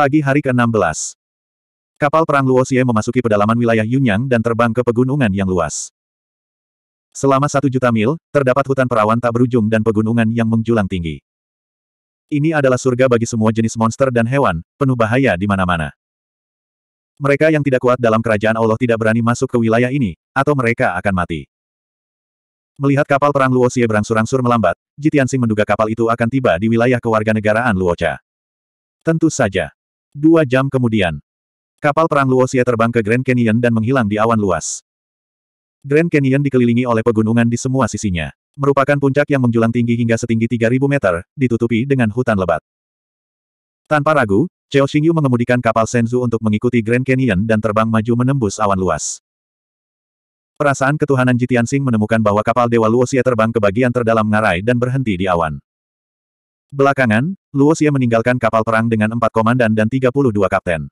Pagi hari ke-16. Kapal perang Luosie memasuki pedalaman wilayah Yunyang dan terbang ke pegunungan yang luas. Selama satu juta mil, terdapat hutan perawan tak berujung dan pegunungan yang menjulang tinggi. Ini adalah surga bagi semua jenis monster dan hewan, penuh bahaya di mana-mana. Mereka yang tidak kuat dalam kerajaan Allah tidak berani masuk ke wilayah ini, atau mereka akan mati. Melihat kapal perang Luosie berangsur-angsur melambat, Sing menduga kapal itu akan tiba di wilayah kewarganegaraan Luocha. Tentu saja. Dua jam kemudian, kapal perang Luosia terbang ke Grand Canyon dan menghilang di awan luas. Grand Canyon dikelilingi oleh pegunungan di semua sisinya. Merupakan puncak yang menjulang tinggi hingga setinggi 3.000 meter, ditutupi dengan hutan lebat. Tanpa ragu, Cheo Xingyu mengemudikan kapal Senzu untuk mengikuti Grand Canyon dan terbang maju menembus awan luas. Perasaan ketuhanan Jitian Sing menemukan bahwa kapal Dewa Luosia terbang ke bagian terdalam ngarai dan berhenti di awan. Belakangan, Luo Xie meninggalkan kapal perang dengan empat komandan dan 32 kapten.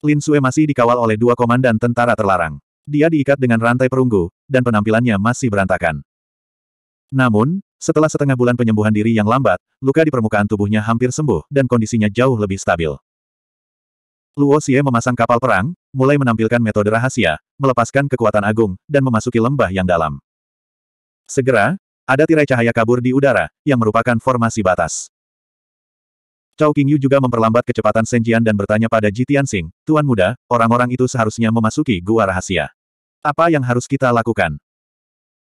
Lin Sue masih dikawal oleh dua komandan tentara terlarang. Dia diikat dengan rantai perunggu, dan penampilannya masih berantakan. Namun, setelah setengah bulan penyembuhan diri yang lambat, luka di permukaan tubuhnya hampir sembuh, dan kondisinya jauh lebih stabil. Luo Xie memasang kapal perang, mulai menampilkan metode rahasia, melepaskan kekuatan agung, dan memasuki lembah yang dalam. Segera, ada tirai cahaya kabur di udara, yang merupakan formasi batas. Cao Qingyu juga memperlambat kecepatan Senjian dan bertanya pada Ji Tianxing, Tuan Muda, orang-orang itu seharusnya memasuki gua rahasia. Apa yang harus kita lakukan?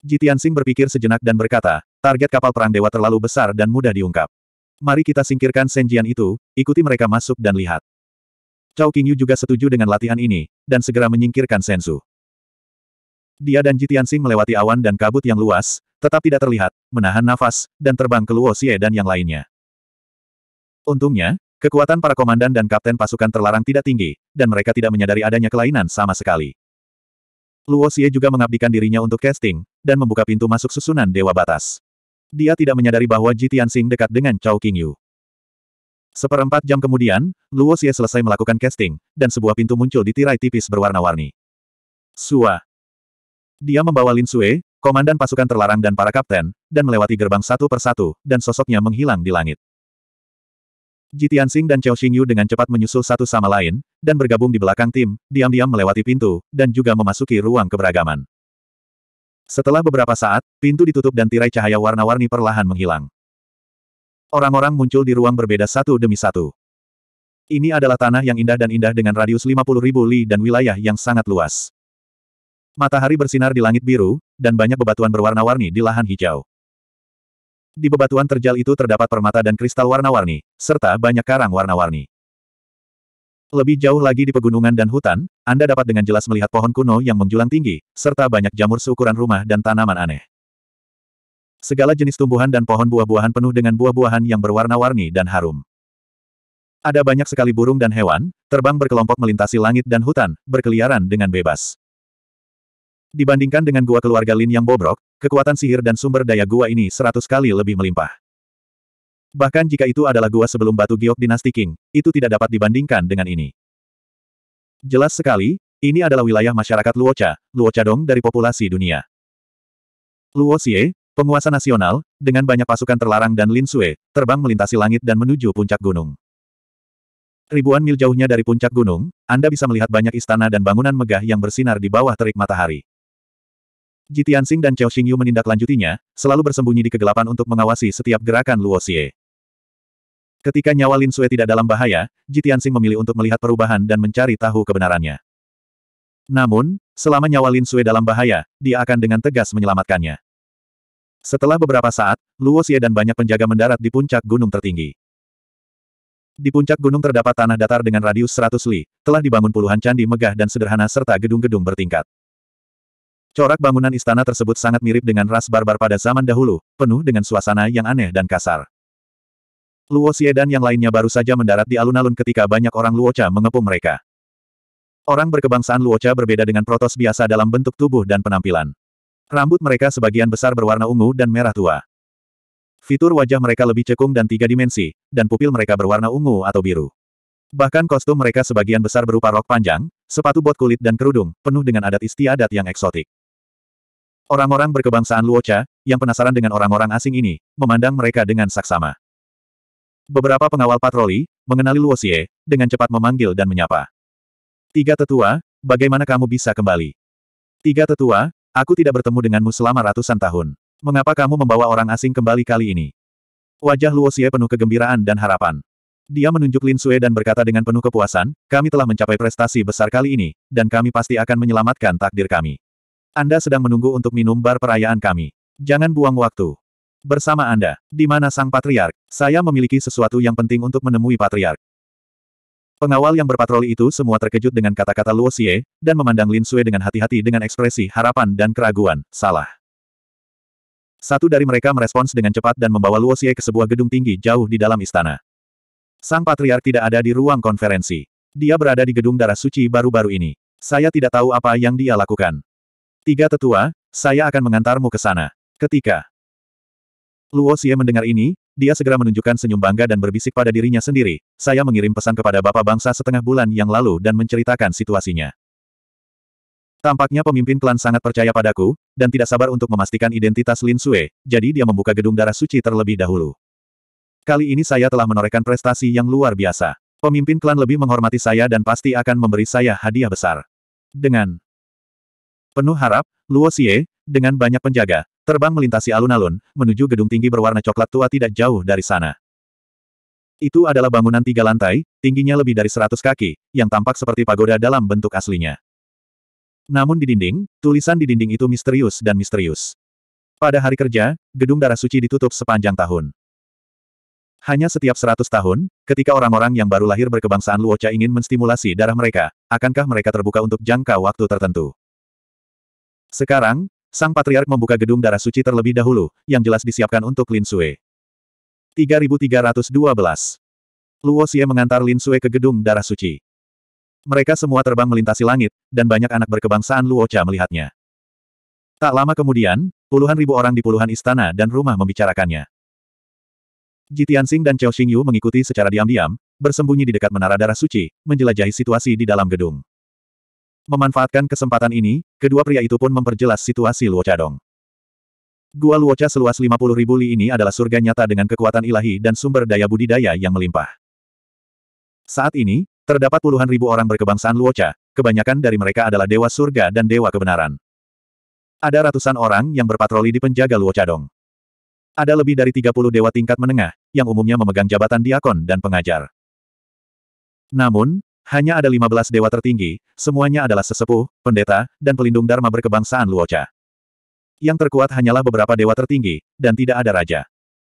Ji Tianxing berpikir sejenak dan berkata, target kapal perang dewa terlalu besar dan mudah diungkap. Mari kita singkirkan Senjian itu, ikuti mereka masuk dan lihat. Cao Qingyu juga setuju dengan latihan ini, dan segera menyingkirkan Sensu. Dia dan Ji Tianxing melewati awan dan kabut yang luas, tetap tidak terlihat, menahan nafas, dan terbang ke Luo Xie dan yang lainnya. Untungnya, kekuatan para komandan dan kapten pasukan terlarang tidak tinggi, dan mereka tidak menyadari adanya kelainan sama sekali. Luo Xie juga mengabdikan dirinya untuk casting, dan membuka pintu masuk susunan Dewa Batas. Dia tidak menyadari bahwa Ji Tianxing dekat dengan Chao Qingyu. Seperempat jam kemudian, Luo Xie selesai melakukan casting, dan sebuah pintu muncul di tirai tipis berwarna-warni. Sua. Dia membawa Lin Sue, komandan pasukan terlarang dan para kapten, dan melewati gerbang satu persatu, dan sosoknya menghilang di langit. Jitian Tianxing dan Cao Xingyu dengan cepat menyusul satu sama lain, dan bergabung di belakang tim, diam-diam melewati pintu, dan juga memasuki ruang keberagaman. Setelah beberapa saat, pintu ditutup dan tirai cahaya warna-warni perlahan menghilang. Orang-orang muncul di ruang berbeda satu demi satu. Ini adalah tanah yang indah dan indah dengan radius 50.000 li dan wilayah yang sangat luas. Matahari bersinar di langit biru, dan banyak bebatuan berwarna-warni di lahan hijau. Di bebatuan terjal itu terdapat permata dan kristal warna-warni, serta banyak karang warna-warni. Lebih jauh lagi di pegunungan dan hutan, Anda dapat dengan jelas melihat pohon kuno yang menjulang tinggi, serta banyak jamur seukuran rumah dan tanaman aneh. Segala jenis tumbuhan dan pohon buah-buahan penuh dengan buah-buahan yang berwarna-warni dan harum. Ada banyak sekali burung dan hewan, terbang berkelompok melintasi langit dan hutan, berkeliaran dengan bebas. Dibandingkan dengan gua keluarga Lin yang bobrok, kekuatan sihir dan sumber daya gua ini seratus kali lebih melimpah. Bahkan jika itu adalah gua sebelum batu giok dinasti King, itu tidak dapat dibandingkan dengan ini. Jelas sekali, ini adalah wilayah masyarakat Luocha, Luochadong dari populasi dunia. Luosie, penguasa nasional, dengan banyak pasukan terlarang dan Lin Sue, terbang melintasi langit dan menuju puncak gunung. Ribuan mil jauhnya dari puncak gunung, Anda bisa melihat banyak istana dan bangunan megah yang bersinar di bawah terik matahari. Ji Tianxing dan Cao Xingyu menindaklanjutinya, selalu bersembunyi di kegelapan untuk mengawasi setiap gerakan Luo Xie. Ketika nyawa Lin Sue tidak dalam bahaya, Ji Tianxing memilih untuk melihat perubahan dan mencari tahu kebenarannya. Namun, selama nyawa Lin Sue dalam bahaya, dia akan dengan tegas menyelamatkannya. Setelah beberapa saat, Luo Xie dan banyak penjaga mendarat di puncak gunung tertinggi. Di puncak gunung terdapat tanah datar dengan radius 100 li, telah dibangun puluhan candi megah dan sederhana serta gedung-gedung bertingkat. Corak bangunan istana tersebut sangat mirip dengan ras barbar pada zaman dahulu, penuh dengan suasana yang aneh dan kasar. Luo Xie dan yang lainnya baru saja mendarat di alun-alun ketika banyak orang Luocha mengepung mereka. Orang berkebangsaan Luocha berbeda dengan protos biasa dalam bentuk tubuh dan penampilan. Rambut mereka sebagian besar berwarna ungu dan merah tua. Fitur wajah mereka lebih cekung dan tiga dimensi, dan pupil mereka berwarna ungu atau biru. Bahkan kostum mereka sebagian besar berupa rok panjang, sepatu bot kulit dan kerudung, penuh dengan adat istiadat yang eksotik. Orang-orang berkebangsaan Luocha, yang penasaran dengan orang-orang asing ini, memandang mereka dengan saksama. Beberapa pengawal patroli, mengenali Luosie dengan cepat memanggil dan menyapa. Tiga tetua, bagaimana kamu bisa kembali? Tiga tetua, aku tidak bertemu denganmu selama ratusan tahun. Mengapa kamu membawa orang asing kembali kali ini? Wajah Luosie penuh kegembiraan dan harapan. Dia menunjuk Lin Sue dan berkata dengan penuh kepuasan, kami telah mencapai prestasi besar kali ini, dan kami pasti akan menyelamatkan takdir kami. Anda sedang menunggu untuk minum bar perayaan kami. Jangan buang waktu. Bersama Anda, di mana sang patriark, saya memiliki sesuatu yang penting untuk menemui patriark. Pengawal yang berpatroli itu semua terkejut dengan kata-kata Luo Xie, dan memandang Lin Sui dengan hati-hati dengan ekspresi harapan dan keraguan, salah. Satu dari mereka merespons dengan cepat dan membawa Luo Xie ke sebuah gedung tinggi jauh di dalam istana. Sang patriark tidak ada di ruang konferensi. Dia berada di gedung darah suci baru-baru ini. Saya tidak tahu apa yang dia lakukan. Tiga tetua, saya akan mengantarmu ke sana. Ketika Luo Xie mendengar ini, dia segera menunjukkan senyum bangga dan berbisik pada dirinya sendiri, saya mengirim pesan kepada Bapak Bangsa setengah bulan yang lalu dan menceritakan situasinya. Tampaknya pemimpin klan sangat percaya padaku, dan tidak sabar untuk memastikan identitas Lin Sue, jadi dia membuka gedung darah suci terlebih dahulu. Kali ini saya telah menorehkan prestasi yang luar biasa. Pemimpin klan lebih menghormati saya dan pasti akan memberi saya hadiah besar. Dengan Penuh harap, Luo Xie, dengan banyak penjaga, terbang melintasi alun-alun, menuju gedung tinggi berwarna coklat tua tidak jauh dari sana. Itu adalah bangunan tiga lantai, tingginya lebih dari seratus kaki, yang tampak seperti pagoda dalam bentuk aslinya. Namun di dinding, tulisan di dinding itu misterius dan misterius. Pada hari kerja, gedung darah suci ditutup sepanjang tahun. Hanya setiap seratus tahun, ketika orang-orang yang baru lahir berkebangsaan Luocha ingin menstimulasi darah mereka, akankah mereka terbuka untuk jangka waktu tertentu? Sekarang, Sang Patriark membuka gedung darah suci terlebih dahulu, yang jelas disiapkan untuk Lin Sue. 3312 Luo Xie mengantar Lin Sue ke gedung darah suci. Mereka semua terbang melintasi langit, dan banyak anak berkebangsaan Luo Cha melihatnya. Tak lama kemudian, puluhan ribu orang di puluhan istana dan rumah membicarakannya. Ji Tianxing dan Chao Xingyu mengikuti secara diam-diam, bersembunyi di dekat menara darah suci, menjelajahi situasi di dalam gedung. Memanfaatkan kesempatan ini, kedua pria itu pun memperjelas situasi Luo Cadong. Gua Luocha seluas 50 ribu li ini adalah surga nyata dengan kekuatan ilahi dan sumber daya budidaya yang melimpah. Saat ini, terdapat puluhan ribu orang berkebangsaan Luocha, kebanyakan dari mereka adalah dewa surga dan dewa kebenaran. Ada ratusan orang yang berpatroli di penjaga Luochadong. Ada lebih dari 30 dewa tingkat menengah, yang umumnya memegang jabatan diakon dan pengajar. Namun, hanya ada 15 dewa tertinggi, semuanya adalah sesepuh, pendeta, dan pelindung dharma berkebangsaan Luocha. Yang terkuat hanyalah beberapa dewa tertinggi, dan tidak ada raja.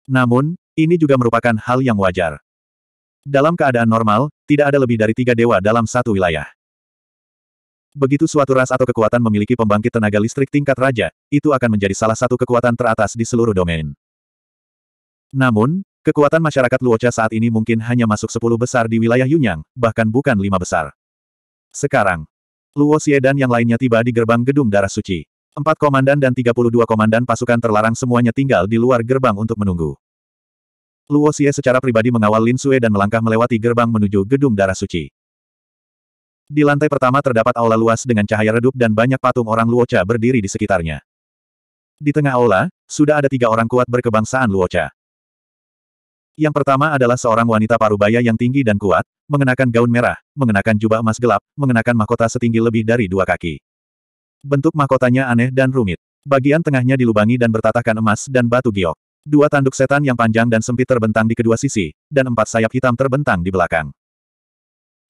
Namun, ini juga merupakan hal yang wajar. Dalam keadaan normal, tidak ada lebih dari tiga dewa dalam satu wilayah. Begitu suatu ras atau kekuatan memiliki pembangkit tenaga listrik tingkat raja, itu akan menjadi salah satu kekuatan teratas di seluruh domain. Namun, Kekuatan masyarakat Luocha saat ini mungkin hanya masuk sepuluh besar di wilayah Yunyang, bahkan bukan lima besar. Sekarang, Luo Xie dan yang lainnya tiba di gerbang gedung darah suci. Empat komandan dan tiga puluh dua komandan pasukan terlarang semuanya tinggal di luar gerbang untuk menunggu. Luo Xie secara pribadi mengawal Lin Sue dan melangkah melewati gerbang menuju gedung darah suci. Di lantai pertama terdapat aula luas dengan cahaya redup dan banyak patung orang Luocha berdiri di sekitarnya. Di tengah aula, sudah ada tiga orang kuat berkebangsaan Luocha. Yang pertama adalah seorang wanita parubaya yang tinggi dan kuat, mengenakan gaun merah, mengenakan jubah emas gelap, mengenakan mahkota setinggi lebih dari dua kaki. Bentuk mahkotanya aneh dan rumit. Bagian tengahnya dilubangi dan bertatahkan emas dan batu giok. Dua tanduk setan yang panjang dan sempit terbentang di kedua sisi, dan empat sayap hitam terbentang di belakang.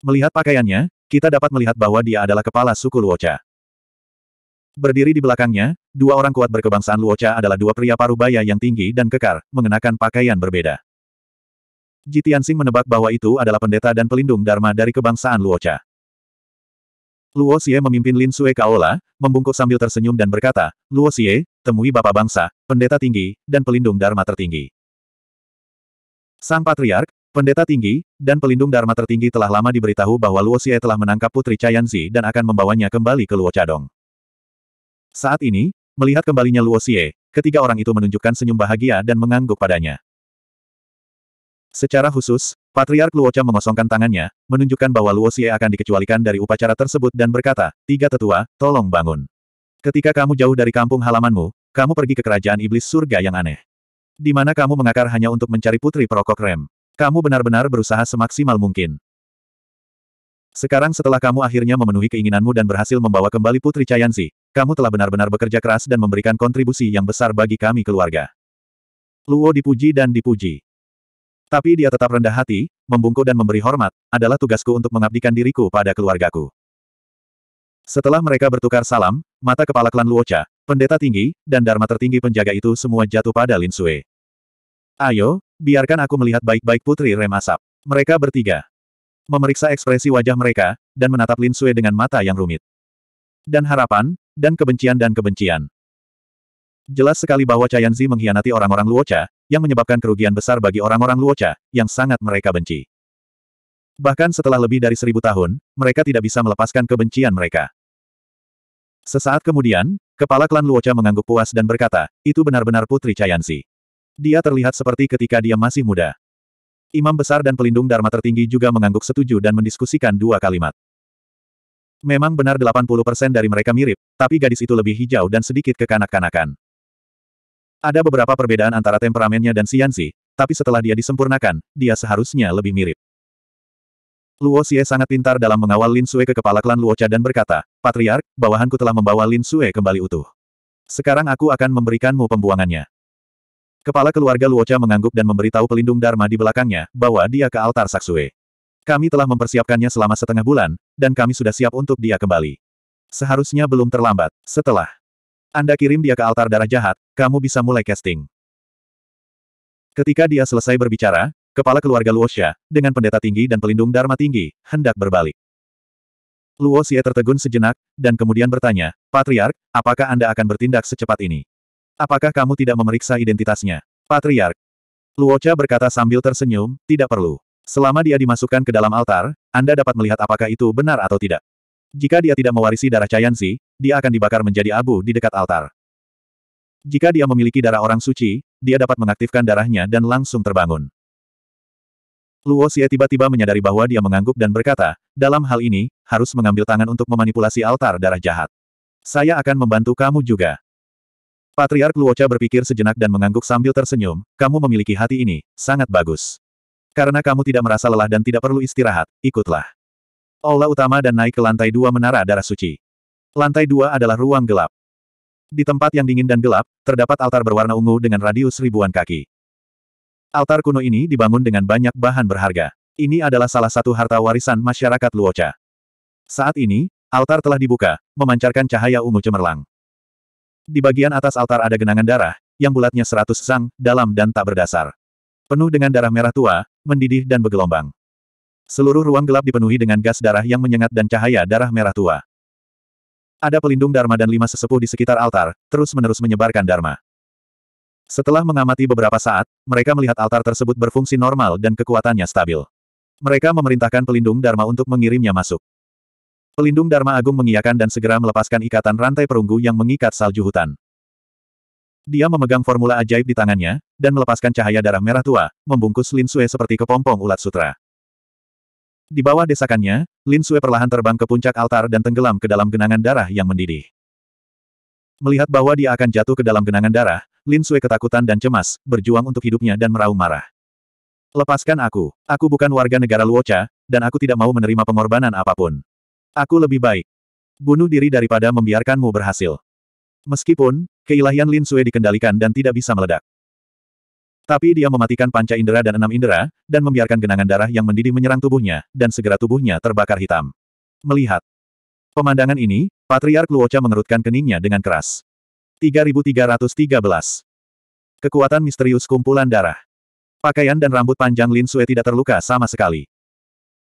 Melihat pakaiannya, kita dapat melihat bahwa dia adalah kepala suku Luocha. Berdiri di belakangnya, dua orang kuat berkebangsaan Luocha adalah dua pria parubaya yang tinggi dan kekar, mengenakan pakaian berbeda. Ji Tianxing menebak bahwa itu adalah pendeta dan pelindung Dharma dari kebangsaan Luocha. Luo Xie memimpin Lin Sue Kaola, membungkuk sambil tersenyum dan berkata, Luo Xie, temui Bapak Bangsa, pendeta tinggi, dan pelindung Dharma tertinggi. Sang Patriark, pendeta tinggi, dan pelindung Dharma tertinggi telah lama diberitahu bahwa Luo Xie telah menangkap Putri Chayanzi dan akan membawanya kembali ke Luo Chadong. Saat ini, melihat kembalinya Luo Xie, ketiga orang itu menunjukkan senyum bahagia dan mengangguk padanya. Secara khusus, Patriark Luocha mengosongkan tangannya, menunjukkan bahwa Xie akan dikecualikan dari upacara tersebut dan berkata, Tiga tetua, tolong bangun. Ketika kamu jauh dari kampung halamanmu, kamu pergi ke kerajaan iblis surga yang aneh. Di mana kamu mengakar hanya untuk mencari putri perokok rem. Kamu benar-benar berusaha semaksimal mungkin. Sekarang setelah kamu akhirnya memenuhi keinginanmu dan berhasil membawa kembali Putri Cayansi, kamu telah benar-benar bekerja keras dan memberikan kontribusi yang besar bagi kami keluarga. Luo dipuji dan dipuji. Tapi dia tetap rendah hati, membungkuk dan memberi hormat, adalah tugasku untuk mengabdikan diriku pada keluargaku. Setelah mereka bertukar salam, mata kepala klan Luocha, pendeta tinggi, dan dharma tertinggi penjaga itu semua jatuh pada Lin Sui. Ayo, biarkan aku melihat baik-baik Putri Remasap. Mereka bertiga. Memeriksa ekspresi wajah mereka, dan menatap Lin Sui dengan mata yang rumit. Dan harapan, dan kebencian dan kebencian. Jelas sekali bahwa Chayanzi mengkhianati orang-orang Luocha, yang menyebabkan kerugian besar bagi orang-orang Luocha, yang sangat mereka benci. Bahkan setelah lebih dari seribu tahun, mereka tidak bisa melepaskan kebencian mereka. Sesaat kemudian, kepala klan Luocha mengangguk puas dan berkata, itu benar-benar Putri Cayansi. Dia terlihat seperti ketika dia masih muda. Imam besar dan pelindung Dharma tertinggi juga mengangguk setuju dan mendiskusikan dua kalimat. Memang benar 80% dari mereka mirip, tapi gadis itu lebih hijau dan sedikit kekanak-kanakan. Ada beberapa perbedaan antara temperamennya dan Xianzi, tapi setelah dia disempurnakan, dia seharusnya lebih mirip. Luo Xie sangat pintar dalam mengawal Lin Sue ke kepala klan Luo Cha dan berkata, Patriark, bawahanku telah membawa Lin Sue kembali utuh. Sekarang aku akan memberikanmu pembuangannya. Kepala keluarga Luo Cha mengangguk dan memberitahu pelindung Dharma di belakangnya, bahwa dia ke altar Saksue. Kami telah mempersiapkannya selama setengah bulan, dan kami sudah siap untuk dia kembali. Seharusnya belum terlambat. Setelah anda kirim dia ke altar darah jahat, kamu bisa mulai casting. Ketika dia selesai berbicara, kepala keluarga Luosya, dengan pendeta tinggi dan pelindung dharma tinggi, hendak berbalik. Luo tertegun sejenak, dan kemudian bertanya, Patriark, apakah Anda akan bertindak secepat ini? Apakah kamu tidak memeriksa identitasnya? Patriark. Luocha berkata sambil tersenyum, tidak perlu. Selama dia dimasukkan ke dalam altar, Anda dapat melihat apakah itu benar atau tidak. Jika dia tidak mewarisi darah Cayansi, dia akan dibakar menjadi abu di dekat altar. Jika dia memiliki darah orang suci, dia dapat mengaktifkan darahnya dan langsung terbangun. Luo Xie tiba-tiba menyadari bahwa dia mengangguk dan berkata, dalam hal ini, harus mengambil tangan untuk memanipulasi altar darah jahat. Saya akan membantu kamu juga. Patriark Luocha berpikir sejenak dan mengangguk sambil tersenyum, kamu memiliki hati ini, sangat bagus. Karena kamu tidak merasa lelah dan tidak perlu istirahat, ikutlah aula utama dan naik ke lantai dua menara darah suci. Lantai dua adalah ruang gelap. Di tempat yang dingin dan gelap, terdapat altar berwarna ungu dengan radius ribuan kaki. Altar kuno ini dibangun dengan banyak bahan berharga. Ini adalah salah satu harta warisan masyarakat Luocha. Saat ini, altar telah dibuka, memancarkan cahaya ungu cemerlang. Di bagian atas altar ada genangan darah, yang bulatnya seratus sang, dalam dan tak berdasar. Penuh dengan darah merah tua, mendidih dan bergelombang. Seluruh ruang gelap dipenuhi dengan gas darah yang menyengat dan cahaya darah merah tua. Ada pelindung Dharma dan lima sesepuh di sekitar altar, terus-menerus menyebarkan Dharma. Setelah mengamati beberapa saat, mereka melihat altar tersebut berfungsi normal dan kekuatannya stabil. Mereka memerintahkan pelindung Dharma untuk mengirimnya masuk. Pelindung Dharma Agung mengiyakan dan segera melepaskan ikatan rantai perunggu yang mengikat salju hutan. Dia memegang formula ajaib di tangannya, dan melepaskan cahaya darah merah tua, membungkus Lin Sue seperti kepompong ulat sutra. Di bawah desakannya, Lin Sue perlahan terbang ke puncak altar dan tenggelam ke dalam genangan darah yang mendidih. Melihat bahwa dia akan jatuh ke dalam genangan darah, Lin Sue ketakutan dan cemas, berjuang untuk hidupnya dan meraung marah. Lepaskan aku. Aku bukan warga negara Luocha, dan aku tidak mau menerima pengorbanan apapun. Aku lebih baik. Bunuh diri daripada membiarkanmu berhasil. Meskipun, keilahian Lin Sue dikendalikan dan tidak bisa meledak. Tapi dia mematikan panca indera dan enam indera, dan membiarkan genangan darah yang mendidih menyerang tubuhnya, dan segera tubuhnya terbakar hitam. Melihat pemandangan ini, Patriark Luocha mengerutkan keningnya dengan keras. 3313. Kekuatan misterius kumpulan darah. Pakaian dan rambut panjang Lin Sue tidak terluka sama sekali.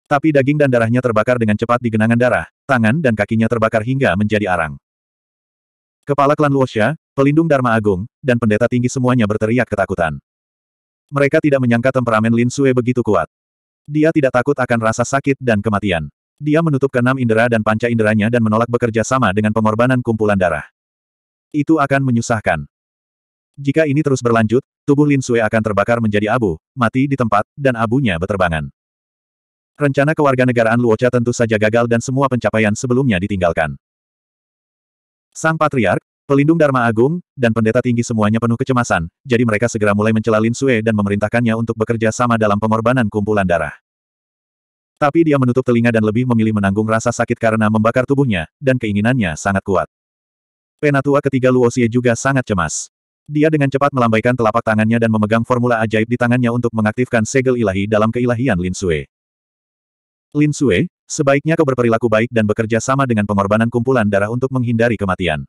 Tapi daging dan darahnya terbakar dengan cepat di genangan darah, tangan dan kakinya terbakar hingga menjadi arang. Kepala klan Luosha, pelindung Dharma Agung, dan pendeta tinggi semuanya berteriak ketakutan. Mereka tidak menyangka temperamen Lin Sue begitu kuat. Dia tidak takut akan rasa sakit dan kematian. Dia menutup keenam indera dan panca inderanya dan menolak bekerja sama dengan pengorbanan kumpulan darah. Itu akan menyusahkan. Jika ini terus berlanjut, tubuh Lin Sue akan terbakar menjadi abu, mati di tempat, dan abunya beterbangan. Rencana kewarganegaraan Luocha tentu saja gagal dan semua pencapaian sebelumnya ditinggalkan. Sang Patriark, Pelindung Dharma Agung, dan pendeta tinggi semuanya penuh kecemasan, jadi mereka segera mulai mencela Lin Sue dan memerintahkannya untuk bekerja sama dalam pengorbanan kumpulan darah. Tapi dia menutup telinga dan lebih memilih menanggung rasa sakit karena membakar tubuhnya, dan keinginannya sangat kuat. Penatua ketiga Luo juga sangat cemas. Dia dengan cepat melambaikan telapak tangannya dan memegang formula ajaib di tangannya untuk mengaktifkan segel ilahi dalam keilahian Lin Sue. Lin Sue, sebaiknya kau berperilaku baik dan bekerja sama dengan pengorbanan kumpulan darah untuk menghindari kematian.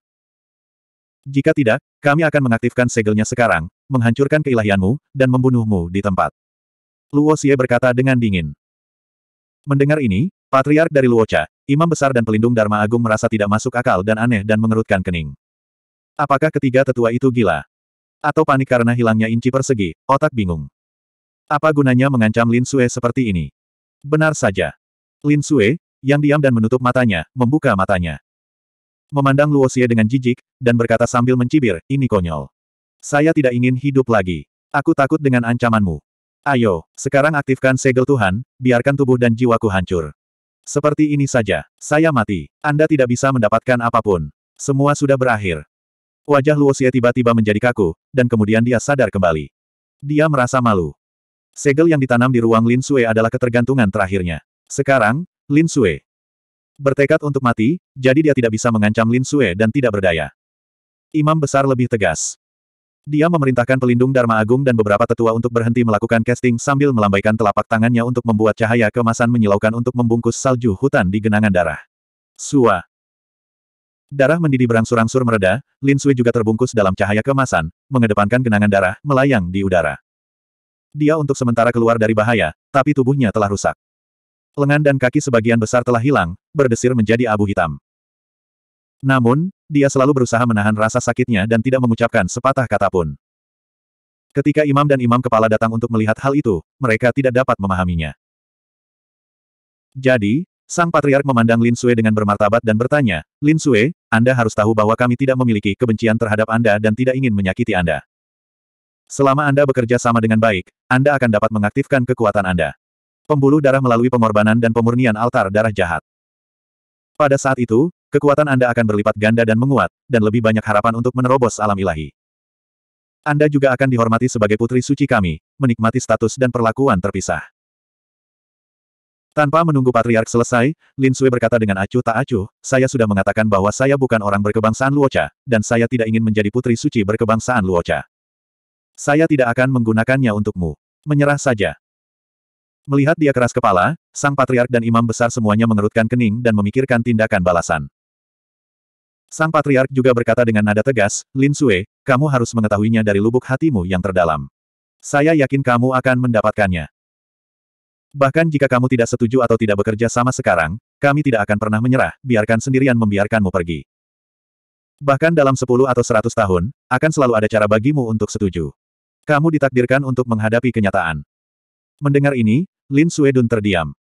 Jika tidak, kami akan mengaktifkan segelnya sekarang, menghancurkan keilahianmu, dan membunuhmu di tempat. Luo Xie berkata dengan dingin. Mendengar ini, Patriark dari Luocha, Imam Besar dan Pelindung Dharma Agung merasa tidak masuk akal dan aneh dan mengerutkan kening. Apakah ketiga tetua itu gila? Atau panik karena hilangnya inci persegi, otak bingung. Apa gunanya mengancam Lin Sue seperti ini? Benar saja. Lin Sue, yang diam dan menutup matanya, membuka matanya. Memandang Luosie dengan jijik, dan berkata sambil mencibir, ini konyol. Saya tidak ingin hidup lagi. Aku takut dengan ancamanmu. Ayo, sekarang aktifkan segel Tuhan, biarkan tubuh dan jiwaku hancur. Seperti ini saja, saya mati. Anda tidak bisa mendapatkan apapun. Semua sudah berakhir. Wajah Luosie tiba-tiba menjadi kaku, dan kemudian dia sadar kembali. Dia merasa malu. Segel yang ditanam di ruang Lin Sue adalah ketergantungan terakhirnya. Sekarang, Lin Sue, Bertekad untuk mati, jadi dia tidak bisa mengancam Lin Sue dan tidak berdaya. Imam besar lebih tegas. Dia memerintahkan pelindung Dharma Agung dan beberapa tetua untuk berhenti melakukan casting sambil melambaikan telapak tangannya untuk membuat cahaya kemasan menyilaukan untuk membungkus salju hutan di genangan darah. Sua. Darah mendidih berangsur-angsur mereda, Lin Sui juga terbungkus dalam cahaya kemasan, mengedepankan genangan darah, melayang di udara. Dia untuk sementara keluar dari bahaya, tapi tubuhnya telah rusak lengan dan kaki sebagian besar telah hilang, berdesir menjadi abu hitam. Namun, dia selalu berusaha menahan rasa sakitnya dan tidak mengucapkan sepatah kata pun. Ketika imam dan imam kepala datang untuk melihat hal itu, mereka tidak dapat memahaminya. Jadi, sang patriark memandang Lin Sui dengan bermartabat dan bertanya, Lin Sui, Anda harus tahu bahwa kami tidak memiliki kebencian terhadap Anda dan tidak ingin menyakiti Anda. Selama Anda bekerja sama dengan baik, Anda akan dapat mengaktifkan kekuatan Anda. Pembuluh darah melalui pengorbanan dan pemurnian altar darah jahat. Pada saat itu, kekuatan Anda akan berlipat ganda dan menguat, dan lebih banyak harapan untuk menerobos alam ilahi. Anda juga akan dihormati sebagai putri suci kami, menikmati status dan perlakuan terpisah. Tanpa menunggu patriark selesai, Lin Sui berkata dengan acuh tak acuh, saya sudah mengatakan bahwa saya bukan orang berkebangsaan Luocha, dan saya tidak ingin menjadi putri suci berkebangsaan Luocha. Saya tidak akan menggunakannya untukmu. Menyerah saja. Melihat dia keras kepala, sang patriark dan imam besar semuanya mengerutkan kening dan memikirkan tindakan balasan. Sang patriark juga berkata dengan nada tegas, Lin Sue, kamu harus mengetahuinya dari lubuk hatimu yang terdalam. Saya yakin kamu akan mendapatkannya. Bahkan jika kamu tidak setuju atau tidak bekerja sama sekarang, kami tidak akan pernah menyerah, biarkan sendirian membiarkanmu pergi. Bahkan dalam 10 atau 100 tahun, akan selalu ada cara bagimu untuk setuju. Kamu ditakdirkan untuk menghadapi kenyataan. Mendengar ini, Lin Suedun terdiam.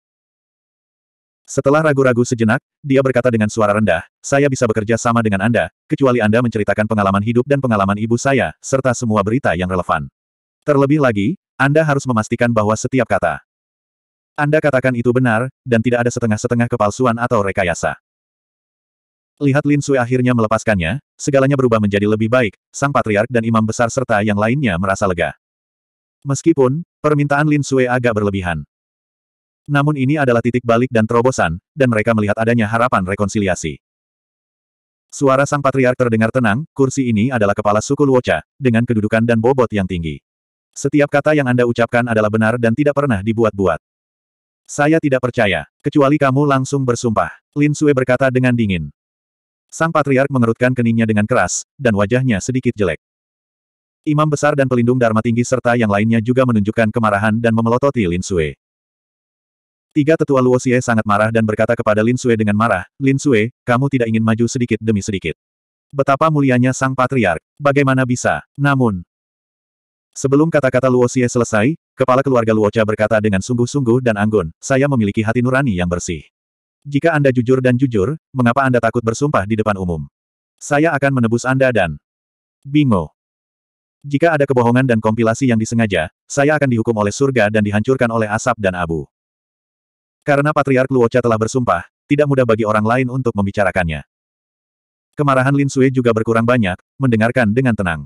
Setelah ragu-ragu sejenak, dia berkata dengan suara rendah, saya bisa bekerja sama dengan Anda, kecuali Anda menceritakan pengalaman hidup dan pengalaman ibu saya, serta semua berita yang relevan. Terlebih lagi, Anda harus memastikan bahwa setiap kata Anda katakan itu benar, dan tidak ada setengah-setengah kepalsuan atau rekayasa. Lihat Lin Sui akhirnya melepaskannya, segalanya berubah menjadi lebih baik, sang patriark dan imam besar serta yang lainnya merasa lega. Meskipun, permintaan Lin Sui agak berlebihan. Namun ini adalah titik balik dan terobosan, dan mereka melihat adanya harapan rekonsiliasi. Suara sang patriark terdengar tenang, kursi ini adalah kepala suku Luocha, dengan kedudukan dan bobot yang tinggi. Setiap kata yang Anda ucapkan adalah benar dan tidak pernah dibuat-buat. Saya tidak percaya, kecuali kamu langsung bersumpah. Lin Sue berkata dengan dingin. Sang patriark mengerutkan keningnya dengan keras, dan wajahnya sedikit jelek. Imam besar dan pelindung Dharma tinggi serta yang lainnya juga menunjukkan kemarahan dan memelototi Lin Sue. Tiga tetua Luosie sangat marah dan berkata kepada Lin Sui dengan marah, Lin Sui, kamu tidak ingin maju sedikit demi sedikit. Betapa mulianya sang patriark, bagaimana bisa, namun. Sebelum kata-kata Luosie selesai, kepala keluarga Luo berkata dengan sungguh-sungguh dan anggun, saya memiliki hati nurani yang bersih. Jika Anda jujur dan jujur, mengapa Anda takut bersumpah di depan umum? Saya akan menebus Anda dan... Bingo. Jika ada kebohongan dan kompilasi yang disengaja, saya akan dihukum oleh surga dan dihancurkan oleh asap dan abu. Karena Patriark Luocha telah bersumpah, tidak mudah bagi orang lain untuk membicarakannya. Kemarahan Lin Sui juga berkurang banyak, mendengarkan dengan tenang.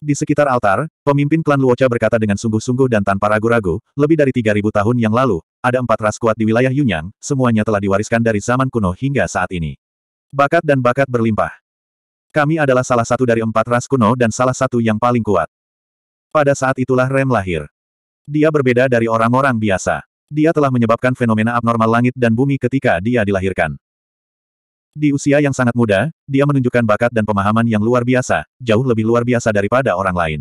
Di sekitar altar, pemimpin klan Luocha berkata dengan sungguh-sungguh dan tanpa ragu-ragu, lebih dari 3.000 tahun yang lalu, ada empat ras kuat di wilayah Yunyang, semuanya telah diwariskan dari zaman kuno hingga saat ini. Bakat dan bakat berlimpah. Kami adalah salah satu dari empat ras kuno dan salah satu yang paling kuat. Pada saat itulah Rem lahir. Dia berbeda dari orang-orang biasa. Dia telah menyebabkan fenomena abnormal langit dan bumi ketika dia dilahirkan. Di usia yang sangat muda, dia menunjukkan bakat dan pemahaman yang luar biasa, jauh lebih luar biasa daripada orang lain.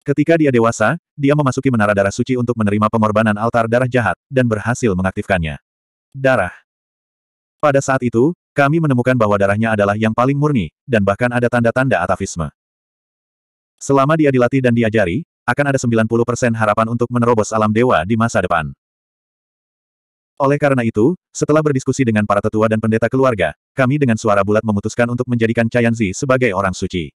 Ketika dia dewasa, dia memasuki menara darah suci untuk menerima pengorbanan altar darah jahat, dan berhasil mengaktifkannya. Darah. Pada saat itu, kami menemukan bahwa darahnya adalah yang paling murni, dan bahkan ada tanda-tanda atavisme. Selama dia dilatih dan diajari, akan ada 90% harapan untuk menerobos alam dewa di masa depan. Oleh karena itu, setelah berdiskusi dengan para tetua dan pendeta keluarga, kami dengan suara bulat memutuskan untuk menjadikan Chayanzi sebagai orang suci.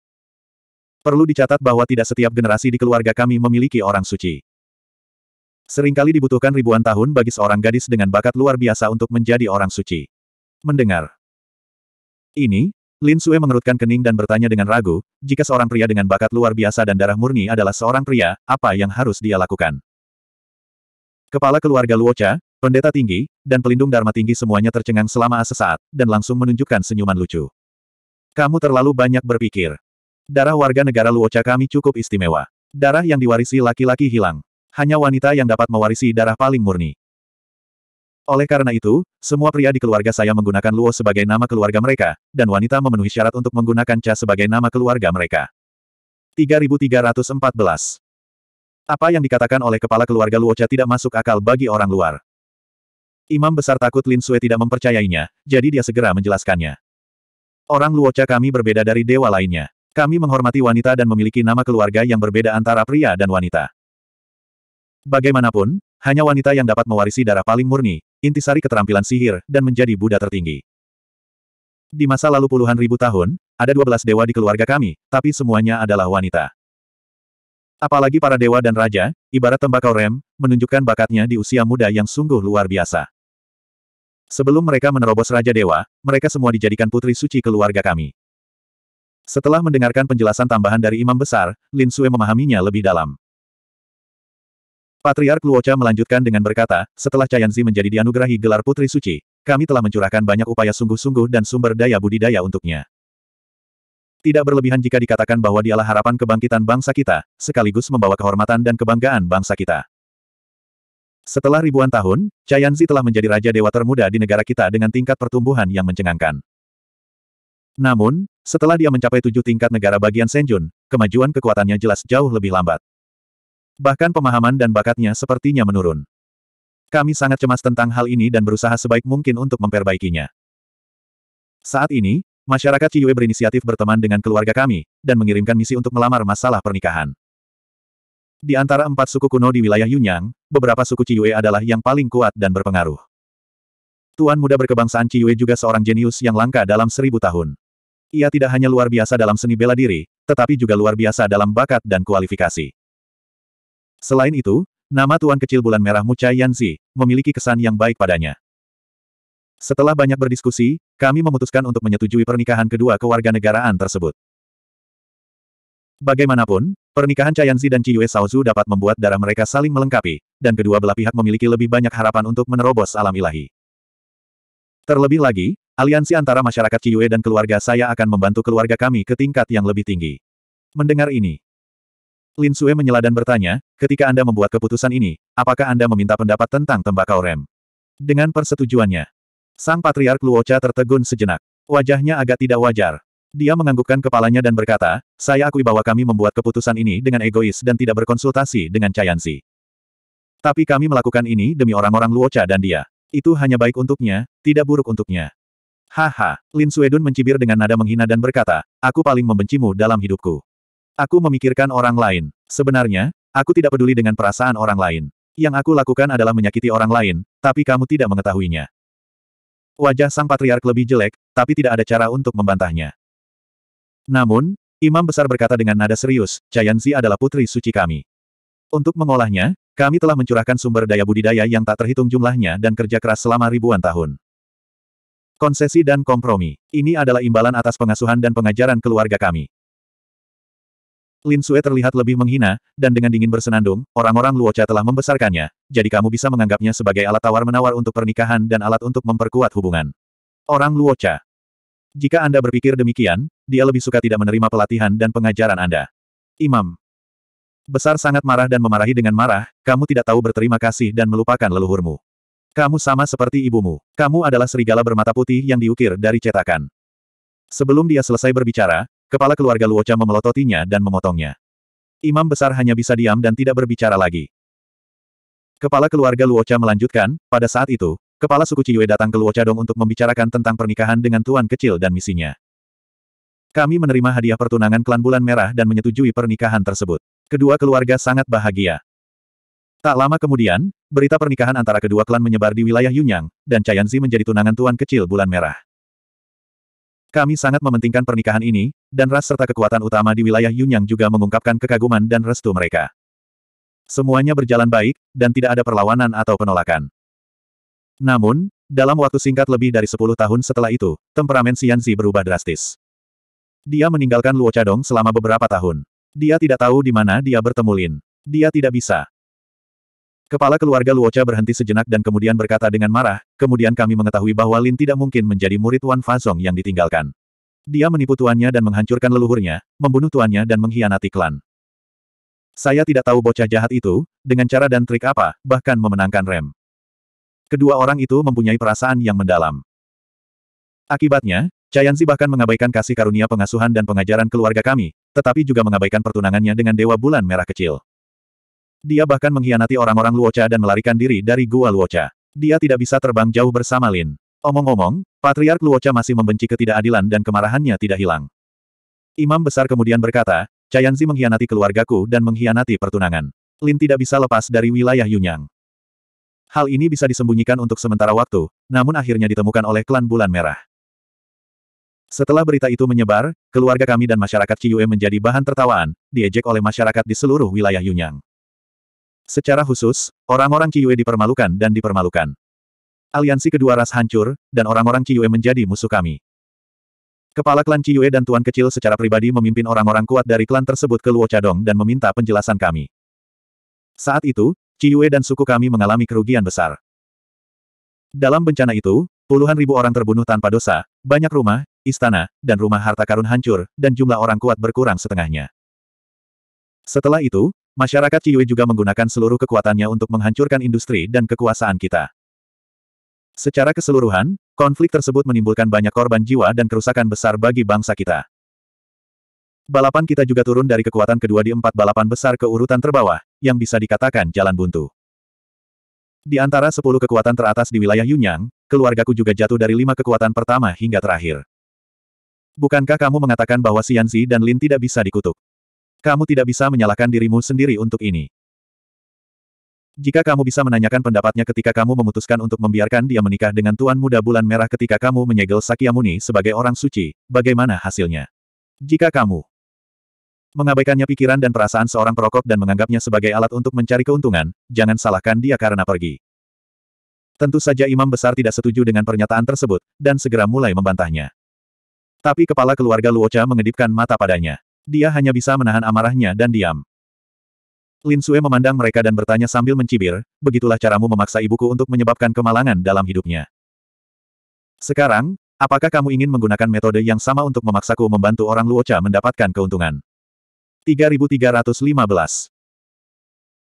Perlu dicatat bahwa tidak setiap generasi di keluarga kami memiliki orang suci. Seringkali dibutuhkan ribuan tahun bagi seorang gadis dengan bakat luar biasa untuk menjadi orang suci. Mendengar ini, Lin Sue mengerutkan kening dan bertanya dengan ragu, jika seorang pria dengan bakat luar biasa dan darah murni adalah seorang pria, apa yang harus dia lakukan? Kepala keluarga Luocha, pendeta tinggi, dan pelindung Dharma tinggi semuanya tercengang selama sesaat, dan langsung menunjukkan senyuman lucu. Kamu terlalu banyak berpikir. Darah warga negara Luocha kami cukup istimewa. Darah yang diwarisi laki-laki hilang. Hanya wanita yang dapat mewarisi darah paling murni. Oleh karena itu, semua pria di keluarga saya menggunakan Luo sebagai nama keluarga mereka, dan wanita memenuhi syarat untuk menggunakan Cha sebagai nama keluarga mereka. 3314 Apa yang dikatakan oleh kepala keluarga Luo Cha tidak masuk akal bagi orang luar. Imam besar takut Lin Sui tidak mempercayainya, jadi dia segera menjelaskannya. Orang Luo Cha kami berbeda dari dewa lainnya. Kami menghormati wanita dan memiliki nama keluarga yang berbeda antara pria dan wanita. Bagaimanapun, hanya wanita yang dapat mewarisi darah paling murni, intisari keterampilan sihir, dan menjadi Buddha tertinggi. Di masa lalu puluhan ribu tahun, ada 12 dewa di keluarga kami, tapi semuanya adalah wanita. Apalagi para dewa dan raja, ibarat tembakau rem, menunjukkan bakatnya di usia muda yang sungguh luar biasa. Sebelum mereka menerobos Raja Dewa, mereka semua dijadikan putri suci keluarga kami. Setelah mendengarkan penjelasan tambahan dari Imam Besar, Lin Sue memahaminya lebih dalam. Patriark Luocha melanjutkan dengan berkata, setelah Cayanzi menjadi dianugerahi gelar Putri Suci, kami telah mencurahkan banyak upaya sungguh-sungguh dan sumber daya budidaya untuknya. Tidak berlebihan jika dikatakan bahwa dialah harapan kebangkitan bangsa kita, sekaligus membawa kehormatan dan kebanggaan bangsa kita. Setelah ribuan tahun, Cayanzi telah menjadi raja dewa termuda di negara kita dengan tingkat pertumbuhan yang mencengangkan. Namun, setelah dia mencapai tujuh tingkat negara bagian Senjun, kemajuan kekuatannya jelas jauh lebih lambat. Bahkan pemahaman dan bakatnya sepertinya menurun. Kami sangat cemas tentang hal ini dan berusaha sebaik mungkin untuk memperbaikinya. Saat ini, masyarakat Ciyue berinisiatif berteman dengan keluarga kami, dan mengirimkan misi untuk melamar masalah pernikahan. Di antara empat suku kuno di wilayah Yunyang, beberapa suku Ciyue adalah yang paling kuat dan berpengaruh. Tuan muda berkebangsaan Ciyue juga seorang jenius yang langka dalam seribu tahun. Ia tidak hanya luar biasa dalam seni bela diri, tetapi juga luar biasa dalam bakat dan kualifikasi. Selain itu, nama Tuan Kecil Bulan Merah Mucha Yanzi memiliki kesan yang baik padanya. Setelah banyak berdiskusi, kami memutuskan untuk menyetujui pernikahan kedua kewarganegaraan tersebut. Bagaimanapun, pernikahan Chayanzi dan Ciyue Saozu dapat membuat darah mereka saling melengkapi, dan kedua belah pihak memiliki lebih banyak harapan untuk menerobos alam ilahi. Terlebih lagi, aliansi antara masyarakat Ciyue dan keluarga saya akan membantu keluarga kami ke tingkat yang lebih tinggi. Mendengar ini, Lin Sue dan bertanya, ketika Anda membuat keputusan ini, apakah Anda meminta pendapat tentang tembakau rem? Dengan persetujuannya. Sang Patriark Luocha tertegun sejenak. Wajahnya agak tidak wajar. Dia menganggukkan kepalanya dan berkata, saya akui bahwa kami membuat keputusan ini dengan egois dan tidak berkonsultasi dengan Cayansi. Tapi kami melakukan ini demi orang-orang Luocha dan dia. Itu hanya baik untuknya, tidak buruk untuknya. Haha, Lin Suedun mencibir dengan nada menghina dan berkata, aku paling membencimu dalam hidupku. Aku memikirkan orang lain. Sebenarnya, aku tidak peduli dengan perasaan orang lain. Yang aku lakukan adalah menyakiti orang lain, tapi kamu tidak mengetahuinya. Wajah sang patriark lebih jelek, tapi tidak ada cara untuk membantahnya. Namun, Imam Besar berkata dengan nada serius, Chayanzi adalah putri suci kami. Untuk mengolahnya, kami telah mencurahkan sumber daya budidaya yang tak terhitung jumlahnya dan kerja keras selama ribuan tahun. Konsesi dan kompromi. Ini adalah imbalan atas pengasuhan dan pengajaran keluarga kami. Lin Sue terlihat lebih menghina, dan dengan dingin bersenandung, orang-orang Luocha telah membesarkannya, jadi kamu bisa menganggapnya sebagai alat tawar-menawar untuk pernikahan dan alat untuk memperkuat hubungan. Orang Luocha. Jika Anda berpikir demikian, dia lebih suka tidak menerima pelatihan dan pengajaran Anda. Imam. Besar sangat marah dan memarahi dengan marah, kamu tidak tahu berterima kasih dan melupakan leluhurmu. Kamu sama seperti ibumu. Kamu adalah serigala bermata putih yang diukir dari cetakan. Sebelum dia selesai berbicara, Kepala keluarga Luocha memelototinya dan memotongnya. Imam besar hanya bisa diam dan tidak berbicara lagi. Kepala keluarga Luocha melanjutkan, pada saat itu, kepala suku Ciyue datang ke Luocha Dong untuk membicarakan tentang pernikahan dengan tuan kecil dan misinya. Kami menerima hadiah pertunangan klan bulan merah dan menyetujui pernikahan tersebut. Kedua keluarga sangat bahagia. Tak lama kemudian, berita pernikahan antara kedua klan menyebar di wilayah Yunyang, dan Chayanzi menjadi tunangan tuan kecil bulan merah. Kami sangat mementingkan pernikahan ini, dan ras serta kekuatan utama di wilayah Yunyang juga mengungkapkan kekaguman dan restu mereka. Semuanya berjalan baik, dan tidak ada perlawanan atau penolakan. Namun, dalam waktu singkat lebih dari 10 tahun setelah itu, temperamen Xianzi berubah drastis. Dia meninggalkan Luo Chadong selama beberapa tahun. Dia tidak tahu di mana dia bertemu Lin. Dia tidak bisa. Kepala keluarga Luocha berhenti sejenak dan kemudian berkata dengan marah, kemudian kami mengetahui bahwa Lin tidak mungkin menjadi murid Wan Fazong yang ditinggalkan. Dia menipu tuannya dan menghancurkan leluhurnya, membunuh tuannya dan mengkhianati klan. Saya tidak tahu bocah jahat itu, dengan cara dan trik apa, bahkan memenangkan rem. Kedua orang itu mempunyai perasaan yang mendalam. Akibatnya, Chayansi bahkan mengabaikan kasih karunia pengasuhan dan pengajaran keluarga kami, tetapi juga mengabaikan pertunangannya dengan Dewa Bulan Merah kecil. Dia bahkan mengkhianati orang-orang Luocha dan melarikan diri dari gua Luocha. Dia tidak bisa terbang jauh bersama Lin. Omong-omong, Patriark Luocha masih membenci ketidakadilan dan kemarahannya tidak hilang. Imam besar kemudian berkata, Cayanzi mengkhianati keluargaku dan mengkhianati pertunangan. Lin tidak bisa lepas dari wilayah Yunyang. Hal ini bisa disembunyikan untuk sementara waktu, namun akhirnya ditemukan oleh klan Bulan Merah. Setelah berita itu menyebar, keluarga kami dan masyarakat Qiyue menjadi bahan tertawaan, diejek oleh masyarakat di seluruh wilayah Yunyang. Secara khusus, orang-orang Qiyue dipermalukan dan dipermalukan. Aliansi kedua ras hancur, dan orang-orang Qiyue menjadi musuh kami. Kepala klan Qiyue dan tuan kecil secara pribadi memimpin orang-orang kuat dari klan tersebut ke Luo Cadong dan meminta penjelasan kami. Saat itu, Qiyue dan suku kami mengalami kerugian besar. Dalam bencana itu, puluhan ribu orang terbunuh tanpa dosa, banyak rumah, istana, dan rumah harta karun hancur, dan jumlah orang kuat berkurang setengahnya. Setelah itu, Masyarakat Ciyue juga menggunakan seluruh kekuatannya untuk menghancurkan industri dan kekuasaan kita. Secara keseluruhan, konflik tersebut menimbulkan banyak korban jiwa dan kerusakan besar bagi bangsa kita. Balapan kita juga turun dari kekuatan kedua di empat balapan besar ke urutan terbawah, yang bisa dikatakan jalan buntu. Di antara sepuluh kekuatan teratas di wilayah Yunyang, keluargaku juga jatuh dari lima kekuatan pertama hingga terakhir. Bukankah kamu mengatakan bahwa Xianzi dan Lin tidak bisa dikutuk? Kamu tidak bisa menyalahkan dirimu sendiri untuk ini. Jika kamu bisa menanyakan pendapatnya ketika kamu memutuskan untuk membiarkan dia menikah dengan Tuan Muda Bulan Merah ketika kamu menyegel Sakyamuni sebagai orang suci, bagaimana hasilnya? Jika kamu mengabaikannya pikiran dan perasaan seorang perokok dan menganggapnya sebagai alat untuk mencari keuntungan, jangan salahkan dia karena pergi. Tentu saja Imam Besar tidak setuju dengan pernyataan tersebut, dan segera mulai membantahnya. Tapi kepala keluarga Luocha mengedipkan mata padanya. Dia hanya bisa menahan amarahnya dan diam. Lin Sue memandang mereka dan bertanya sambil mencibir, begitulah caramu memaksa ibuku untuk menyebabkan kemalangan dalam hidupnya. Sekarang, apakah kamu ingin menggunakan metode yang sama untuk memaksaku membantu orang Luocha mendapatkan keuntungan? 3315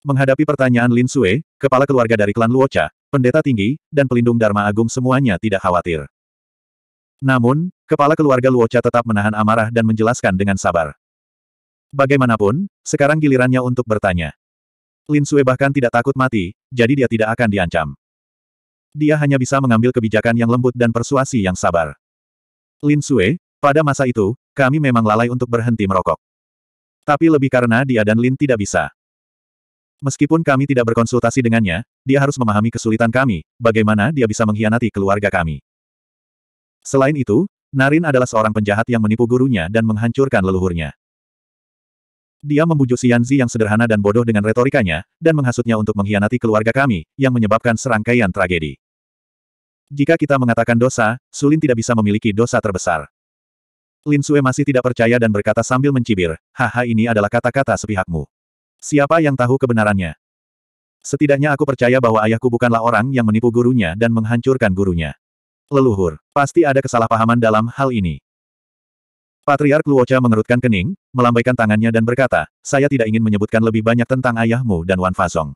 Menghadapi pertanyaan Lin Sue, kepala keluarga dari klan Luocha, pendeta tinggi, dan pelindung Dharma Agung semuanya tidak khawatir. Namun, kepala keluarga Luocha tetap menahan amarah dan menjelaskan dengan sabar. Bagaimanapun, sekarang gilirannya untuk bertanya. Lin Sue bahkan tidak takut mati, jadi dia tidak akan diancam. Dia hanya bisa mengambil kebijakan yang lembut dan persuasi yang sabar. Lin Sue, pada masa itu, kami memang lalai untuk berhenti merokok. Tapi lebih karena dia dan Lin tidak bisa. Meskipun kami tidak berkonsultasi dengannya, dia harus memahami kesulitan kami, bagaimana dia bisa mengkhianati keluarga kami. Selain itu, Narin adalah seorang penjahat yang menipu gurunya dan menghancurkan leluhurnya. Dia membujuk Xianzi yang sederhana dan bodoh dengan retorikanya, dan menghasutnya untuk mengkhianati keluarga kami, yang menyebabkan serangkaian tragedi. Jika kita mengatakan dosa, Sulin tidak bisa memiliki dosa terbesar. Lin Sue masih tidak percaya dan berkata sambil mencibir, haha ini adalah kata-kata sepihakmu. Siapa yang tahu kebenarannya? Setidaknya aku percaya bahwa ayahku bukanlah orang yang menipu gurunya dan menghancurkan gurunya. Leluhur, pasti ada kesalahpahaman dalam hal ini. Patriark Luocha mengerutkan kening, melambaikan tangannya dan berkata, saya tidak ingin menyebutkan lebih banyak tentang ayahmu dan Wan Fazong.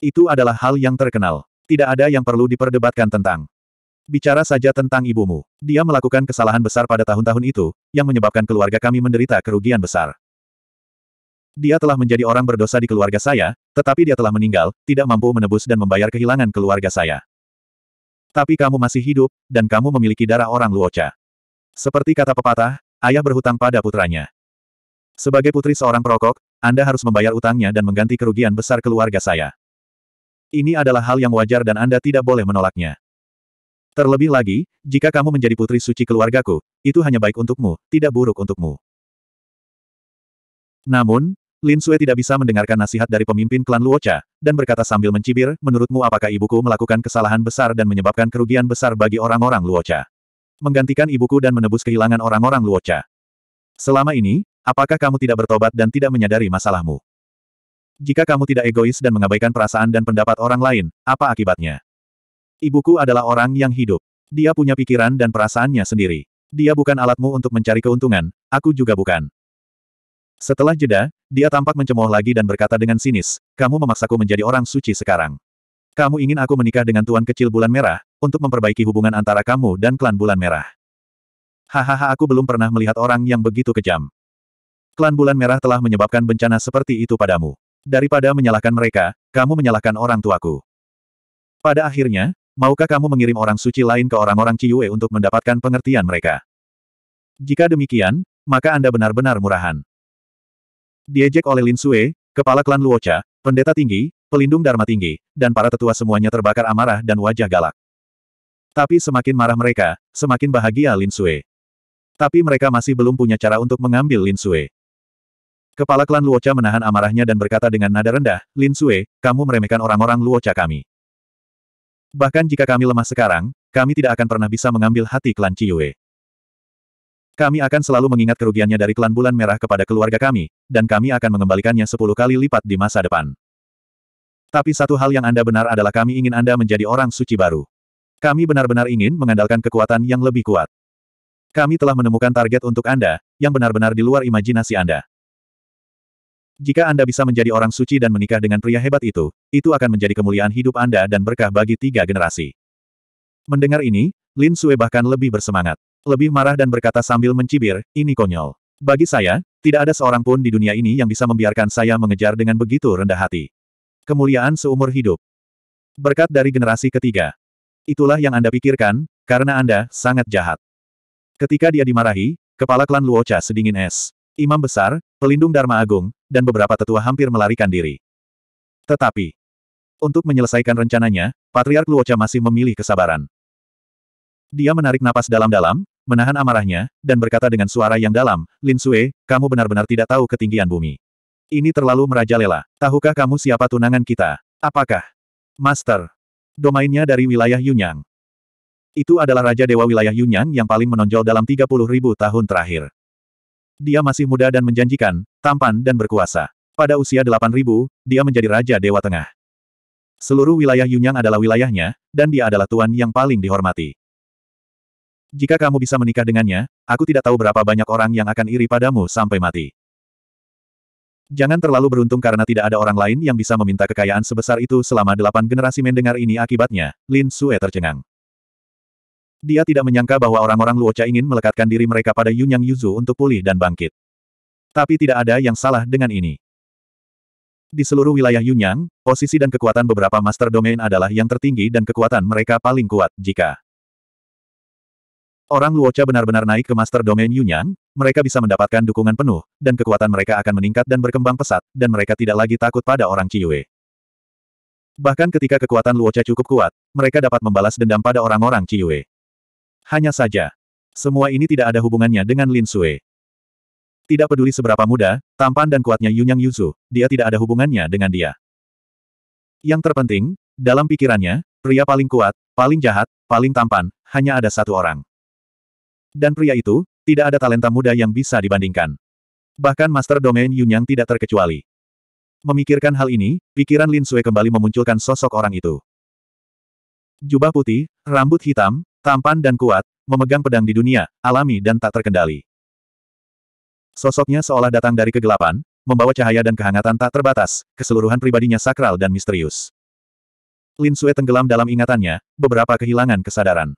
Itu adalah hal yang terkenal. Tidak ada yang perlu diperdebatkan tentang. Bicara saja tentang ibumu. Dia melakukan kesalahan besar pada tahun-tahun itu, yang menyebabkan keluarga kami menderita kerugian besar. Dia telah menjadi orang berdosa di keluarga saya, tetapi dia telah meninggal, tidak mampu menebus dan membayar kehilangan keluarga saya. Tapi kamu masih hidup, dan kamu memiliki darah orang Luocha. Seperti kata pepatah, Ayah berhutang pada putranya. Sebagai putri seorang perokok, Anda harus membayar utangnya dan mengganti kerugian besar keluarga saya. Ini adalah hal yang wajar dan Anda tidak boleh menolaknya. Terlebih lagi, jika kamu menjadi putri suci keluargaku, itu hanya baik untukmu, tidak buruk untukmu. Namun, Lin Sui tidak bisa mendengarkan nasihat dari pemimpin klan Luocha, dan berkata sambil mencibir, menurutmu apakah ibuku melakukan kesalahan besar dan menyebabkan kerugian besar bagi orang-orang Luocha? menggantikan ibuku dan menebus kehilangan orang-orang Luocha. Selama ini, apakah kamu tidak bertobat dan tidak menyadari masalahmu? Jika kamu tidak egois dan mengabaikan perasaan dan pendapat orang lain, apa akibatnya? Ibuku adalah orang yang hidup. Dia punya pikiran dan perasaannya sendiri. Dia bukan alatmu untuk mencari keuntungan, aku juga bukan. Setelah jeda, dia tampak mencemooh lagi dan berkata dengan sinis, kamu memaksaku menjadi orang suci sekarang. Kamu ingin aku menikah dengan Tuan Kecil Bulan Merah, untuk memperbaiki hubungan antara kamu dan klan Bulan Merah. Hahaha aku belum pernah melihat orang yang begitu kejam. Klan Bulan Merah telah menyebabkan bencana seperti itu padamu. Daripada menyalahkan mereka, kamu menyalahkan orang tuaku. Pada akhirnya, maukah kamu mengirim orang suci lain ke orang-orang Ciyue untuk mendapatkan pengertian mereka? Jika demikian, maka Anda benar-benar murahan. Diejek oleh Lin Sue, kepala klan Luocha, pendeta tinggi, pelindung Dharma tinggi, dan para tetua semuanya terbakar amarah dan wajah galak. Tapi semakin marah mereka, semakin bahagia Lin Sui. Tapi mereka masih belum punya cara untuk mengambil Lin Sui. Kepala klan Luocha menahan amarahnya dan berkata dengan nada rendah, Lin Sui, kamu meremehkan orang-orang Luocha kami. Bahkan jika kami lemah sekarang, kami tidak akan pernah bisa mengambil hati klan Ciyue. Kami akan selalu mengingat kerugiannya dari klan bulan merah kepada keluarga kami, dan kami akan mengembalikannya sepuluh kali lipat di masa depan. Tapi satu hal yang Anda benar adalah kami ingin Anda menjadi orang suci baru. Kami benar-benar ingin mengandalkan kekuatan yang lebih kuat. Kami telah menemukan target untuk Anda, yang benar-benar di luar imajinasi Anda. Jika Anda bisa menjadi orang suci dan menikah dengan pria hebat itu, itu akan menjadi kemuliaan hidup Anda dan berkah bagi tiga generasi. Mendengar ini, Lin Sue bahkan lebih bersemangat. Lebih marah dan berkata sambil mencibir, ini konyol. Bagi saya, tidak ada seorang pun di dunia ini yang bisa membiarkan saya mengejar dengan begitu rendah hati. Kemuliaan seumur hidup. Berkat dari generasi ketiga. Itulah yang Anda pikirkan, karena Anda sangat jahat. Ketika dia dimarahi, kepala klan Luocha sedingin es. Imam besar, pelindung Dharma Agung, dan beberapa tetua hampir melarikan diri. Tetapi, untuk menyelesaikan rencananya, Patriark Luocha masih memilih kesabaran. Dia menarik napas dalam-dalam, menahan amarahnya, dan berkata dengan suara yang dalam, Lin Sue, kamu benar-benar tidak tahu ketinggian bumi. Ini terlalu merajalela. Tahukah kamu siapa tunangan kita? Apakah? Master. Domainnya dari wilayah Yunyang. Itu adalah Raja Dewa wilayah Yunyang yang paling menonjol dalam 30 ribu tahun terakhir. Dia masih muda dan menjanjikan, tampan dan berkuasa. Pada usia ribu, dia menjadi Raja Dewa Tengah. Seluruh wilayah Yunyang adalah wilayahnya, dan dia adalah tuan yang paling dihormati. Jika kamu bisa menikah dengannya, aku tidak tahu berapa banyak orang yang akan iri padamu sampai mati. Jangan terlalu beruntung karena tidak ada orang lain yang bisa meminta kekayaan sebesar itu selama delapan generasi mendengar ini akibatnya, Lin Sue tercengang. Dia tidak menyangka bahwa orang-orang Luocha ingin melekatkan diri mereka pada Yunyang Yuzu untuk pulih dan bangkit. Tapi tidak ada yang salah dengan ini. Di seluruh wilayah Yunyang, posisi dan kekuatan beberapa master domain adalah yang tertinggi dan kekuatan mereka paling kuat, jika Orang Luocha benar-benar naik ke Master Domain Yunyan, mereka bisa mendapatkan dukungan penuh, dan kekuatan mereka akan meningkat dan berkembang pesat, dan mereka tidak lagi takut pada orang Ciyue. Bahkan ketika kekuatan Luocha cukup kuat, mereka dapat membalas dendam pada orang-orang Ciyue. Hanya saja, semua ini tidak ada hubungannya dengan Lin Sui. Tidak peduli seberapa muda, tampan dan kuatnya Yunyang Yuzu, dia tidak ada hubungannya dengan dia. Yang terpenting, dalam pikirannya, pria paling kuat, paling jahat, paling tampan, hanya ada satu orang. Dan pria itu, tidak ada talenta muda yang bisa dibandingkan. Bahkan Master Domain Yunyang tidak terkecuali. Memikirkan hal ini, pikiran Lin Sui kembali memunculkan sosok orang itu. Jubah putih, rambut hitam, tampan dan kuat, memegang pedang di dunia, alami dan tak terkendali. Sosoknya seolah datang dari kegelapan, membawa cahaya dan kehangatan tak terbatas, keseluruhan pribadinya sakral dan misterius. Lin Sui tenggelam dalam ingatannya, beberapa kehilangan kesadaran.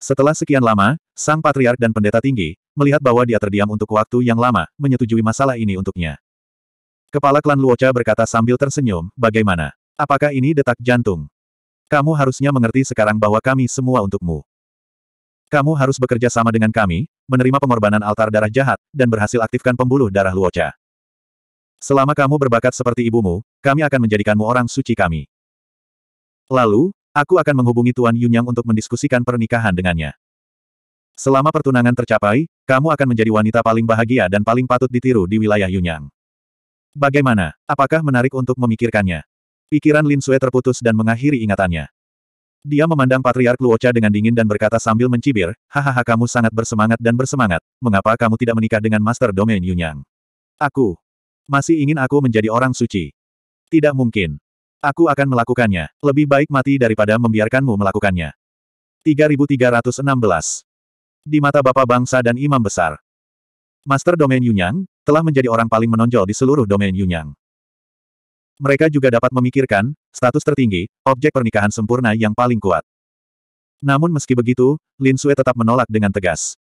Setelah sekian lama, sang patriark dan pendeta tinggi, melihat bahwa dia terdiam untuk waktu yang lama, menyetujui masalah ini untuknya. Kepala klan Luocha berkata sambil tersenyum, bagaimana? Apakah ini detak jantung? Kamu harusnya mengerti sekarang bahwa kami semua untukmu. Kamu harus bekerja sama dengan kami, menerima pengorbanan altar darah jahat, dan berhasil aktifkan pembuluh darah Luocha. Selama kamu berbakat seperti ibumu, kami akan menjadikanmu orang suci kami. Lalu, Aku akan menghubungi Tuan Yunyang untuk mendiskusikan pernikahan dengannya. Selama pertunangan tercapai, kamu akan menjadi wanita paling bahagia dan paling patut ditiru di wilayah Yunyang. Bagaimana? Apakah menarik untuk memikirkannya? Pikiran Lin Sue terputus dan mengakhiri ingatannya. Dia memandang Patriark Luocha dengan dingin dan berkata sambil mencibir, Hahaha kamu sangat bersemangat dan bersemangat, mengapa kamu tidak menikah dengan Master Domain Yunyang? Aku. Masih ingin aku menjadi orang suci. Tidak mungkin. Aku akan melakukannya. Lebih baik mati daripada membiarkanmu melakukannya. 3316. Di mata Bapak Bangsa dan Imam Besar. Master Domain Yunyang, telah menjadi orang paling menonjol di seluruh domain Yunyang. Mereka juga dapat memikirkan, status tertinggi, objek pernikahan sempurna yang paling kuat. Namun meski begitu, Lin Sue tetap menolak dengan tegas.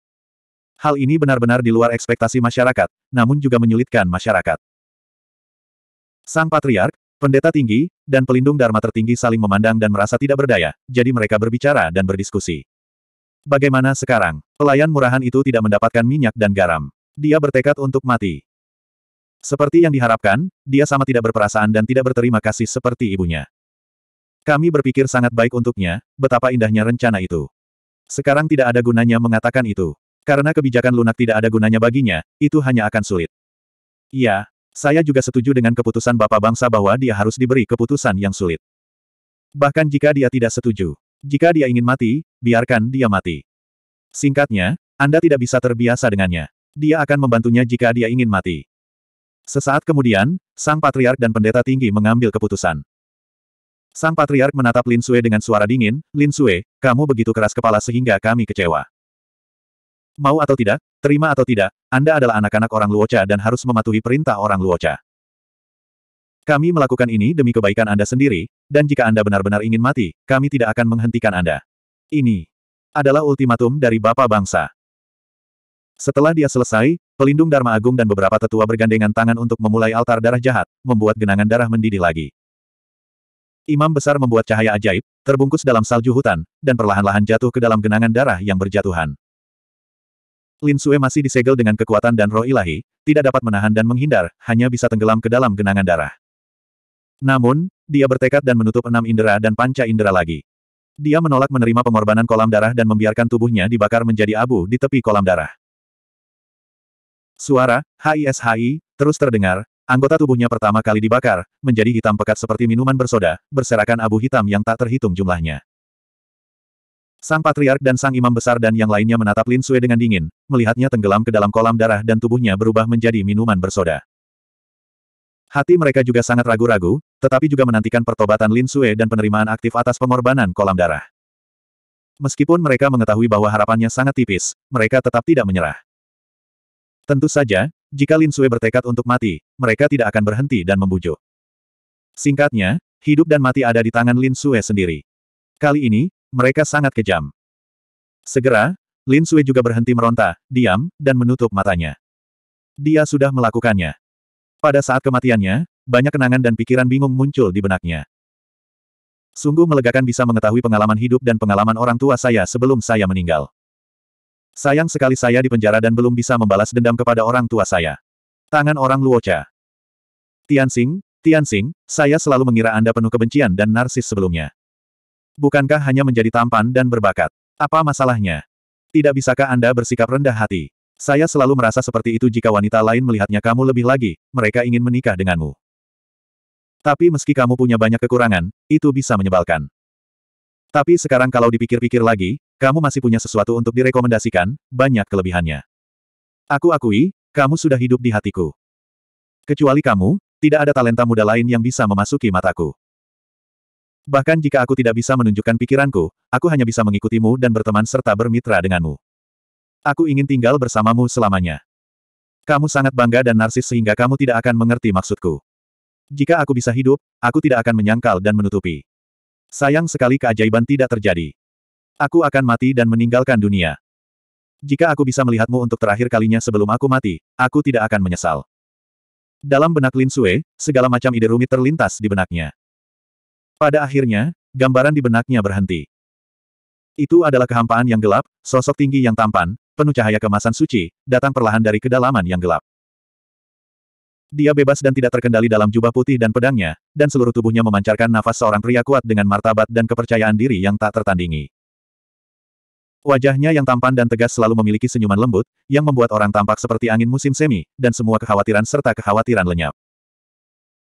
Hal ini benar-benar di luar ekspektasi masyarakat, namun juga menyulitkan masyarakat. Sang Patriark, Pendeta tinggi, dan pelindung Dharma tertinggi saling memandang dan merasa tidak berdaya, jadi mereka berbicara dan berdiskusi. Bagaimana sekarang? Pelayan murahan itu tidak mendapatkan minyak dan garam. Dia bertekad untuk mati. Seperti yang diharapkan, dia sama tidak berperasaan dan tidak berterima kasih seperti ibunya. Kami berpikir sangat baik untuknya, betapa indahnya rencana itu. Sekarang tidak ada gunanya mengatakan itu. Karena kebijakan lunak tidak ada gunanya baginya, itu hanya akan sulit. Iya, saya juga setuju dengan keputusan Bapak Bangsa bahwa dia harus diberi keputusan yang sulit. Bahkan jika dia tidak setuju. Jika dia ingin mati, biarkan dia mati. Singkatnya, Anda tidak bisa terbiasa dengannya. Dia akan membantunya jika dia ingin mati. Sesaat kemudian, Sang Patriark dan Pendeta Tinggi mengambil keputusan. Sang Patriark menatap Lin Sue dengan suara dingin, Lin Sue, kamu begitu keras kepala sehingga kami kecewa. Mau atau tidak, terima atau tidak, Anda adalah anak-anak orang Luocha dan harus mematuhi perintah orang Luocha. Kami melakukan ini demi kebaikan Anda sendiri, dan jika Anda benar-benar ingin mati, kami tidak akan menghentikan Anda. Ini adalah ultimatum dari Bapak Bangsa. Setelah dia selesai, pelindung Dharma Agung dan beberapa tetua bergandengan tangan untuk memulai altar darah jahat, membuat genangan darah mendidih lagi. Imam besar membuat cahaya ajaib, terbungkus dalam salju hutan, dan perlahan-lahan jatuh ke dalam genangan darah yang berjatuhan. Lin Sue masih disegel dengan kekuatan dan roh ilahi, tidak dapat menahan dan menghindar, hanya bisa tenggelam ke dalam genangan darah. Namun, dia bertekad dan menutup enam indera dan panca indera lagi. Dia menolak menerima pengorbanan kolam darah dan membiarkan tubuhnya dibakar menjadi abu di tepi kolam darah. Suara, HISHI, terus terdengar, anggota tubuhnya pertama kali dibakar, menjadi hitam pekat seperti minuman bersoda, berserakan abu hitam yang tak terhitung jumlahnya. Sang patriark dan sang imam besar dan yang lainnya menatap Lin Sue dengan dingin, melihatnya tenggelam ke dalam kolam darah dan tubuhnya berubah menjadi minuman bersoda. Hati mereka juga sangat ragu-ragu, tetapi juga menantikan pertobatan Lin Sue dan penerimaan aktif atas pengorbanan kolam darah. Meskipun mereka mengetahui bahwa harapannya sangat tipis, mereka tetap tidak menyerah. Tentu saja, jika Lin Sue bertekad untuk mati, mereka tidak akan berhenti dan membujuk. Singkatnya, hidup dan mati ada di tangan Lin Sue sendiri. Kali ini, mereka sangat kejam. Segera, Lin Sui juga berhenti meronta, diam, dan menutup matanya. Dia sudah melakukannya. Pada saat kematiannya, banyak kenangan dan pikiran bingung muncul di benaknya. Sungguh melegakan bisa mengetahui pengalaman hidup dan pengalaman orang tua saya sebelum saya meninggal. Sayang sekali saya di penjara dan belum bisa membalas dendam kepada orang tua saya. Tangan orang Luocha. Tian Tianxing, saya selalu mengira Anda penuh kebencian dan narsis sebelumnya. Bukankah hanya menjadi tampan dan berbakat? Apa masalahnya? Tidak bisakah Anda bersikap rendah hati? Saya selalu merasa seperti itu jika wanita lain melihatnya kamu lebih lagi, mereka ingin menikah denganmu. Tapi meski kamu punya banyak kekurangan, itu bisa menyebalkan. Tapi sekarang kalau dipikir-pikir lagi, kamu masih punya sesuatu untuk direkomendasikan, banyak kelebihannya. Aku akui, kamu sudah hidup di hatiku. Kecuali kamu, tidak ada talenta muda lain yang bisa memasuki mataku. Bahkan jika aku tidak bisa menunjukkan pikiranku, aku hanya bisa mengikutimu dan berteman serta bermitra denganmu. Aku ingin tinggal bersamamu selamanya. Kamu sangat bangga dan narsis sehingga kamu tidak akan mengerti maksudku. Jika aku bisa hidup, aku tidak akan menyangkal dan menutupi. Sayang sekali keajaiban tidak terjadi. Aku akan mati dan meninggalkan dunia. Jika aku bisa melihatmu untuk terakhir kalinya sebelum aku mati, aku tidak akan menyesal. Dalam benak Lin Sue, segala macam ide rumit terlintas di benaknya. Pada akhirnya, gambaran di benaknya berhenti. Itu adalah kehampaan yang gelap, sosok tinggi yang tampan, penuh cahaya kemasan suci, datang perlahan dari kedalaman yang gelap. Dia bebas dan tidak terkendali dalam jubah putih dan pedangnya, dan seluruh tubuhnya memancarkan nafas seorang pria kuat dengan martabat dan kepercayaan diri yang tak tertandingi. Wajahnya yang tampan dan tegas selalu memiliki senyuman lembut, yang membuat orang tampak seperti angin musim semi, dan semua kekhawatiran serta kekhawatiran lenyap.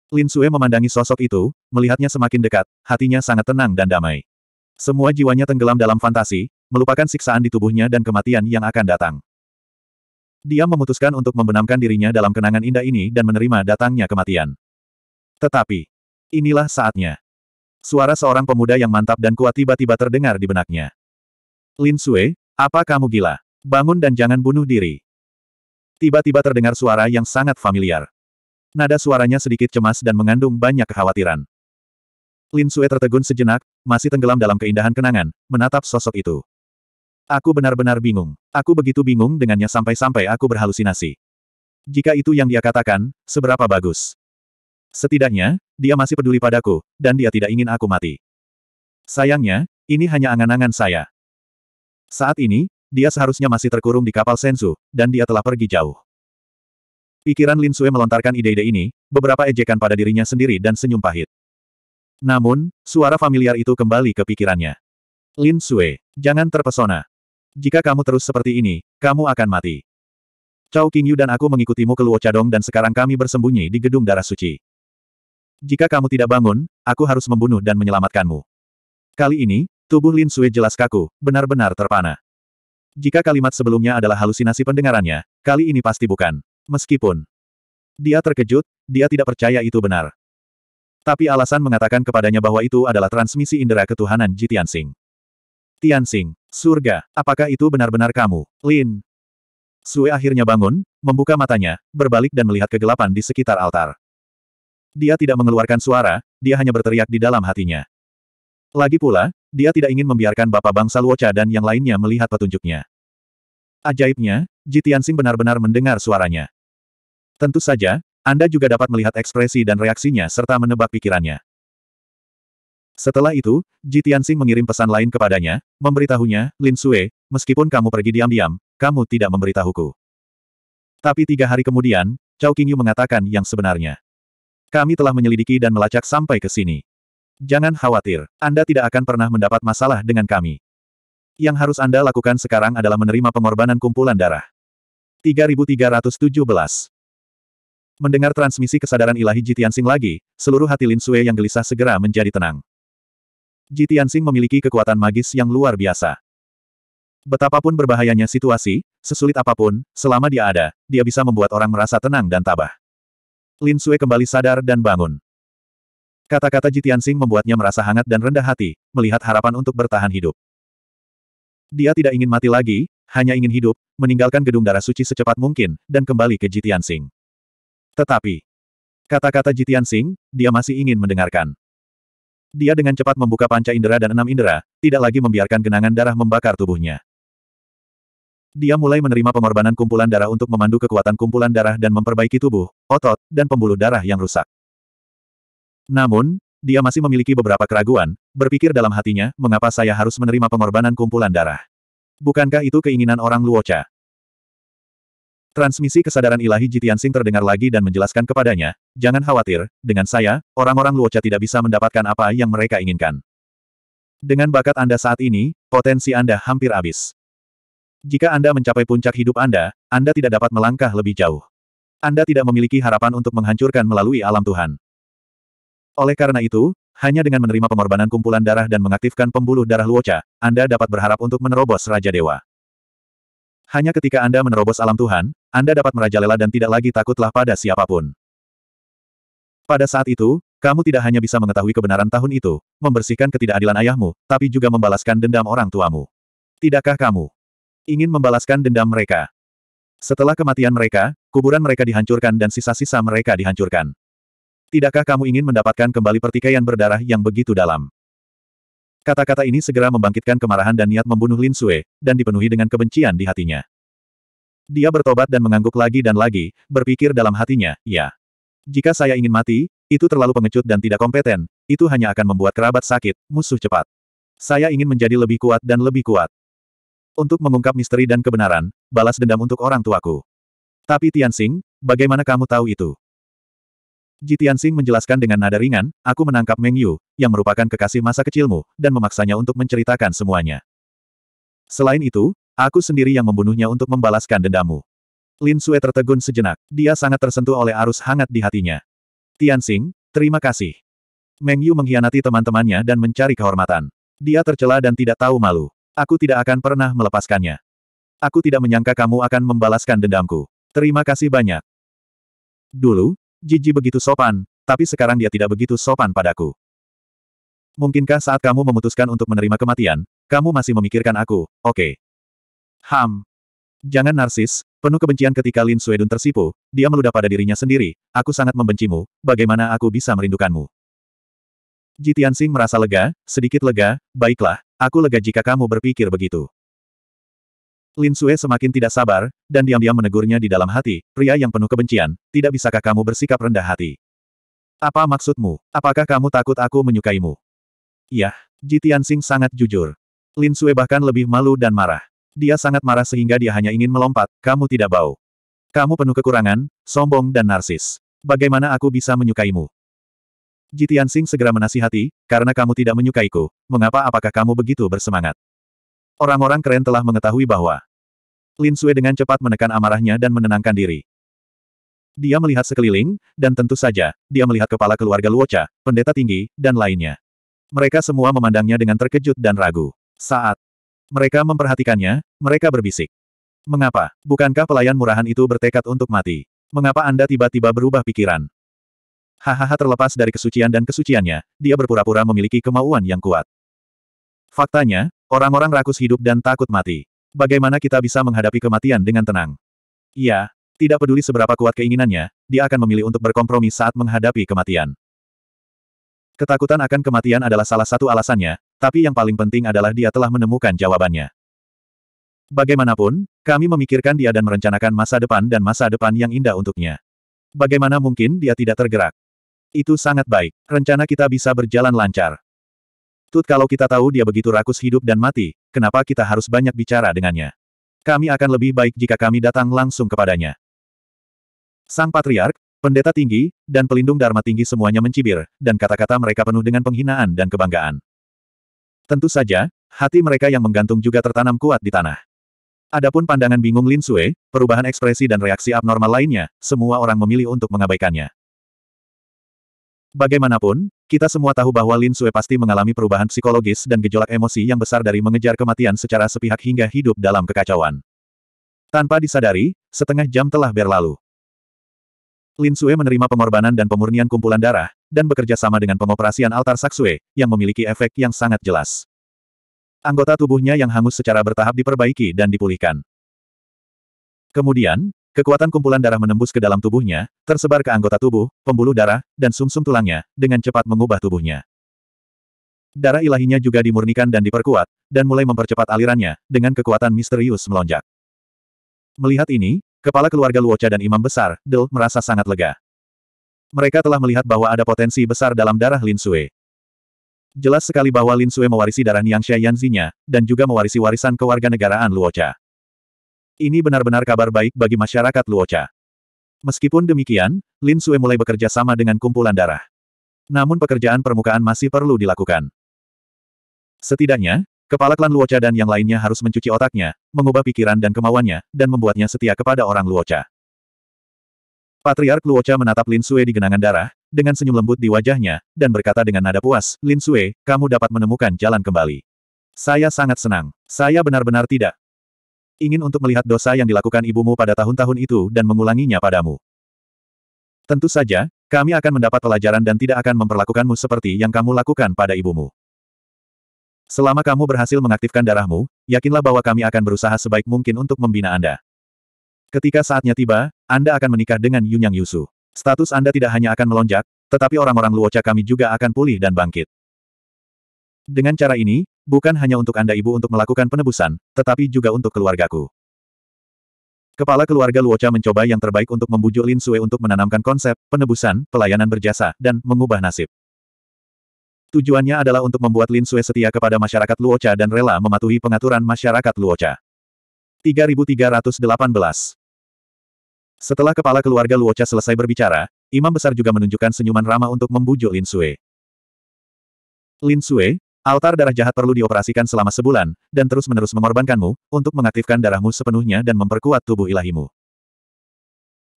Lin Sue memandangi sosok itu, melihatnya semakin dekat, hatinya sangat tenang dan damai. Semua jiwanya tenggelam dalam fantasi, melupakan siksaan di tubuhnya dan kematian yang akan datang. Dia memutuskan untuk membenamkan dirinya dalam kenangan indah ini dan menerima datangnya kematian. Tetapi, inilah saatnya. Suara seorang pemuda yang mantap dan kuat tiba-tiba terdengar di benaknya. Lin Sue, apa kamu gila? Bangun dan jangan bunuh diri. Tiba-tiba terdengar suara yang sangat familiar. Nada suaranya sedikit cemas dan mengandung banyak kekhawatiran. Lin Sue tertegun sejenak, masih tenggelam dalam keindahan kenangan, menatap sosok itu. Aku benar-benar bingung. Aku begitu bingung dengannya sampai-sampai aku berhalusinasi. Jika itu yang dia katakan, seberapa bagus. Setidaknya, dia masih peduli padaku, dan dia tidak ingin aku mati. Sayangnya, ini hanya angan-angan saya. Saat ini, dia seharusnya masih terkurung di kapal Senzu, dan dia telah pergi jauh. Pikiran Lin Sue melontarkan ide-ide ini, beberapa ejekan pada dirinya sendiri dan senyum pahit. Namun, suara familiar itu kembali ke pikirannya. Lin Sue, jangan terpesona. Jika kamu terus seperti ini, kamu akan mati. Cao Qingyu dan aku mengikutimu ke Luo Cadong dan sekarang kami bersembunyi di gedung darah suci. Jika kamu tidak bangun, aku harus membunuh dan menyelamatkanmu. Kali ini, tubuh Lin Sue jelas kaku, benar-benar terpana. Jika kalimat sebelumnya adalah halusinasi pendengarannya, kali ini pasti bukan meskipun dia terkejut, dia tidak percaya itu benar. Tapi alasan mengatakan kepadanya bahwa itu adalah transmisi indera ketuhanan Ji Tianxing. Tianxing, surga, apakah itu benar-benar kamu, Lin? Sue akhirnya bangun, membuka matanya, berbalik dan melihat kegelapan di sekitar altar. Dia tidak mengeluarkan suara, dia hanya berteriak di dalam hatinya. Lagi pula, dia tidak ingin membiarkan Bapak Bangsa Luocha dan yang lainnya melihat petunjuknya. Ajaibnya, Tianxing benar-benar mendengar suaranya. Tentu saja, Anda juga dapat melihat ekspresi dan reaksinya serta menebak pikirannya. Setelah itu, Ji Tianxing mengirim pesan lain kepadanya, memberitahunya, Lin Sue, meskipun kamu pergi diam-diam, kamu tidak memberitahuku. Tapi tiga hari kemudian, Cao Qingyu mengatakan yang sebenarnya. Kami telah menyelidiki dan melacak sampai ke sini. Jangan khawatir, Anda tidak akan pernah mendapat masalah dengan kami. Yang harus Anda lakukan sekarang adalah menerima pengorbanan kumpulan darah. 3317 Mendengar transmisi kesadaran ilahi Jitiansing lagi, seluruh hati Lin Sui yang gelisah segera menjadi tenang. Jitiansing memiliki kekuatan magis yang luar biasa. Betapapun berbahayanya situasi, sesulit apapun, selama dia ada, dia bisa membuat orang merasa tenang dan tabah. Lin Sui kembali sadar dan bangun. Kata-kata Jitiansing membuatnya merasa hangat dan rendah hati, melihat harapan untuk bertahan hidup. Dia tidak ingin mati lagi, hanya ingin hidup, meninggalkan gedung darah suci secepat mungkin, dan kembali ke Jitiansing. Tetapi, kata-kata Jitian Singh, dia masih ingin mendengarkan. Dia dengan cepat membuka panca indera dan enam indera, tidak lagi membiarkan genangan darah membakar tubuhnya. Dia mulai menerima pengorbanan kumpulan darah untuk memandu kekuatan kumpulan darah dan memperbaiki tubuh, otot, dan pembuluh darah yang rusak. Namun, dia masih memiliki beberapa keraguan, berpikir dalam hatinya, mengapa saya harus menerima pengorbanan kumpulan darah? Bukankah itu keinginan orang Luocha? Transmisi kesadaran ilahi Jitian Jitiansing terdengar lagi dan menjelaskan kepadanya, jangan khawatir, dengan saya, orang-orang Luocha tidak bisa mendapatkan apa yang mereka inginkan. Dengan bakat Anda saat ini, potensi Anda hampir habis. Jika Anda mencapai puncak hidup Anda, Anda tidak dapat melangkah lebih jauh. Anda tidak memiliki harapan untuk menghancurkan melalui alam Tuhan. Oleh karena itu, hanya dengan menerima pengorbanan kumpulan darah dan mengaktifkan pembuluh darah Luocha, Anda dapat berharap untuk menerobos Raja Dewa. Hanya ketika Anda menerobos alam Tuhan, Anda dapat merajalela dan tidak lagi takutlah pada siapapun. Pada saat itu, kamu tidak hanya bisa mengetahui kebenaran tahun itu, membersihkan ketidakadilan ayahmu, tapi juga membalaskan dendam orang tuamu. Tidakkah kamu ingin membalaskan dendam mereka? Setelah kematian mereka, kuburan mereka dihancurkan dan sisa-sisa mereka dihancurkan. Tidakkah kamu ingin mendapatkan kembali pertikaian berdarah yang begitu dalam? Kata-kata ini segera membangkitkan kemarahan dan niat membunuh Lin Sue, dan dipenuhi dengan kebencian di hatinya. Dia bertobat dan mengangguk lagi dan lagi, berpikir dalam hatinya, ya. Jika saya ingin mati, itu terlalu pengecut dan tidak kompeten, itu hanya akan membuat kerabat sakit, musuh cepat. Saya ingin menjadi lebih kuat dan lebih kuat. Untuk mengungkap misteri dan kebenaran, balas dendam untuk orang tuaku. Tapi Tian Tianxing, bagaimana kamu tahu itu? Tianxing menjelaskan dengan nada ringan, aku menangkap Meng Yu, yang merupakan kekasih masa kecilmu, dan memaksanya untuk menceritakan semuanya. Selain itu, aku sendiri yang membunuhnya untuk membalaskan dendamu. Lin Sue tertegun sejenak, dia sangat tersentuh oleh arus hangat di hatinya. Tianxing, terima kasih. Meng Yu mengkhianati teman-temannya dan mencari kehormatan. Dia tercela dan tidak tahu malu. Aku tidak akan pernah melepaskannya. Aku tidak menyangka kamu akan membalaskan dendamku. Terima kasih banyak. Dulu, Jiji begitu sopan, tapi sekarang dia tidak begitu sopan padaku. Mungkinkah saat kamu memutuskan untuk menerima kematian, kamu masih memikirkan aku, oke? Okay. Ham. Jangan narsis, penuh kebencian ketika Lin Suedun tersipu, dia meludah pada dirinya sendiri, aku sangat membencimu, bagaimana aku bisa merindukanmu? Jitian merasa lega, sedikit lega, baiklah, aku lega jika kamu berpikir begitu. Lin Sue semakin tidak sabar, dan diam-diam menegurnya di dalam hati, pria yang penuh kebencian, tidak bisakah kamu bersikap rendah hati? Apa maksudmu? Apakah kamu takut aku menyukaimu? Yah, Ji Tianxing sangat jujur. Lin Sue bahkan lebih malu dan marah. Dia sangat marah sehingga dia hanya ingin melompat, kamu tidak bau. Kamu penuh kekurangan, sombong dan narsis. Bagaimana aku bisa menyukaimu? Jitian segera menasihati, karena kamu tidak menyukaiku, mengapa apakah kamu begitu bersemangat? Orang-orang keren telah mengetahui bahwa Lin Sui dengan cepat menekan amarahnya dan menenangkan diri. Dia melihat sekeliling, dan tentu saja, dia melihat kepala keluarga Luocha, pendeta tinggi, dan lainnya. Mereka semua memandangnya dengan terkejut dan ragu. Saat mereka memperhatikannya, mereka berbisik. Mengapa? Bukankah pelayan murahan itu bertekad untuk mati? Mengapa Anda tiba-tiba berubah pikiran? Hahaha terlepas dari kesucian dan kesuciannya, dia berpura-pura memiliki kemauan yang kuat. Faktanya, orang-orang rakus hidup dan takut mati. Bagaimana kita bisa menghadapi kematian dengan tenang? Iya, tidak peduli seberapa kuat keinginannya, dia akan memilih untuk berkompromi saat menghadapi kematian. Ketakutan akan kematian adalah salah satu alasannya, tapi yang paling penting adalah dia telah menemukan jawabannya. Bagaimanapun, kami memikirkan dia dan merencanakan masa depan dan masa depan yang indah untuknya. Bagaimana mungkin dia tidak tergerak? Itu sangat baik. Rencana kita bisa berjalan lancar. Tut kalau kita tahu dia begitu rakus hidup dan mati, kenapa kita harus banyak bicara dengannya? Kami akan lebih baik jika kami datang langsung kepadanya. Sang Patriark, pendeta tinggi, dan pelindung Dharma tinggi semuanya mencibir, dan kata-kata mereka penuh dengan penghinaan dan kebanggaan. Tentu saja, hati mereka yang menggantung juga tertanam kuat di tanah. Adapun pandangan bingung Lin Sue, perubahan ekspresi dan reaksi abnormal lainnya, semua orang memilih untuk mengabaikannya. Bagaimanapun, kita semua tahu bahwa Lin Sue pasti mengalami perubahan psikologis dan gejolak emosi yang besar dari mengejar kematian secara sepihak hingga hidup dalam kekacauan. Tanpa disadari, setengah jam telah berlalu. Lin Sue menerima pengorbanan dan pemurnian kumpulan darah, dan bekerja sama dengan pengoperasian altar Saksue, yang memiliki efek yang sangat jelas. Anggota tubuhnya yang hangus secara bertahap diperbaiki dan dipulihkan. Kemudian, Kekuatan kumpulan darah menembus ke dalam tubuhnya, tersebar ke anggota tubuh, pembuluh darah, dan sumsum -sum tulangnya, dengan cepat mengubah tubuhnya. Darah ilahinya juga dimurnikan dan diperkuat, dan mulai mempercepat alirannya, dengan kekuatan misterius melonjak. Melihat ini, kepala keluarga Luocha dan Imam Besar, Del, merasa sangat lega. Mereka telah melihat bahwa ada potensi besar dalam darah Lin Sui. Jelas sekali bahwa Lin Sui mewarisi darah Niang Yanzinya, dan juga mewarisi warisan kewarganegaraan Luocha. Ini benar-benar kabar baik bagi masyarakat Luocha. Meskipun demikian, Lin Sue mulai bekerja sama dengan kumpulan darah. Namun pekerjaan permukaan masih perlu dilakukan. Setidaknya, kepala klan Luocha dan yang lainnya harus mencuci otaknya, mengubah pikiran dan kemauannya, dan membuatnya setia kepada orang Luocha. Patriark Luocha menatap Lin Sue di genangan darah, dengan senyum lembut di wajahnya, dan berkata dengan nada puas, Lin Sue, kamu dapat menemukan jalan kembali. Saya sangat senang. Saya benar-benar tidak Ingin untuk melihat dosa yang dilakukan ibumu pada tahun-tahun itu dan mengulanginya padamu. Tentu saja, kami akan mendapat pelajaran dan tidak akan memperlakukanmu seperti yang kamu lakukan pada ibumu. Selama kamu berhasil mengaktifkan darahmu, yakinlah bahwa kami akan berusaha sebaik mungkin untuk membina Anda. Ketika saatnya tiba, Anda akan menikah dengan Yunyang Yusu. Status Anda tidak hanya akan melonjak, tetapi orang-orang Luocha kami juga akan pulih dan bangkit. Dengan cara ini, bukan hanya untuk Anda ibu untuk melakukan penebusan, tetapi juga untuk keluargaku. Kepala keluarga Luocha mencoba yang terbaik untuk membujuk Lin Sue untuk menanamkan konsep, penebusan, pelayanan berjasa, dan mengubah nasib. Tujuannya adalah untuk membuat Lin Sue setia kepada masyarakat Luocha dan rela mematuhi pengaturan masyarakat Luocha. 3318 Setelah kepala keluarga Luocha selesai berbicara, Imam Besar juga menunjukkan senyuman ramah untuk membujuk Lin Sue. Lin Sue, Altar darah jahat perlu dioperasikan selama sebulan, dan terus-menerus mengorbankanmu, untuk mengaktifkan darahmu sepenuhnya dan memperkuat tubuh ilahimu.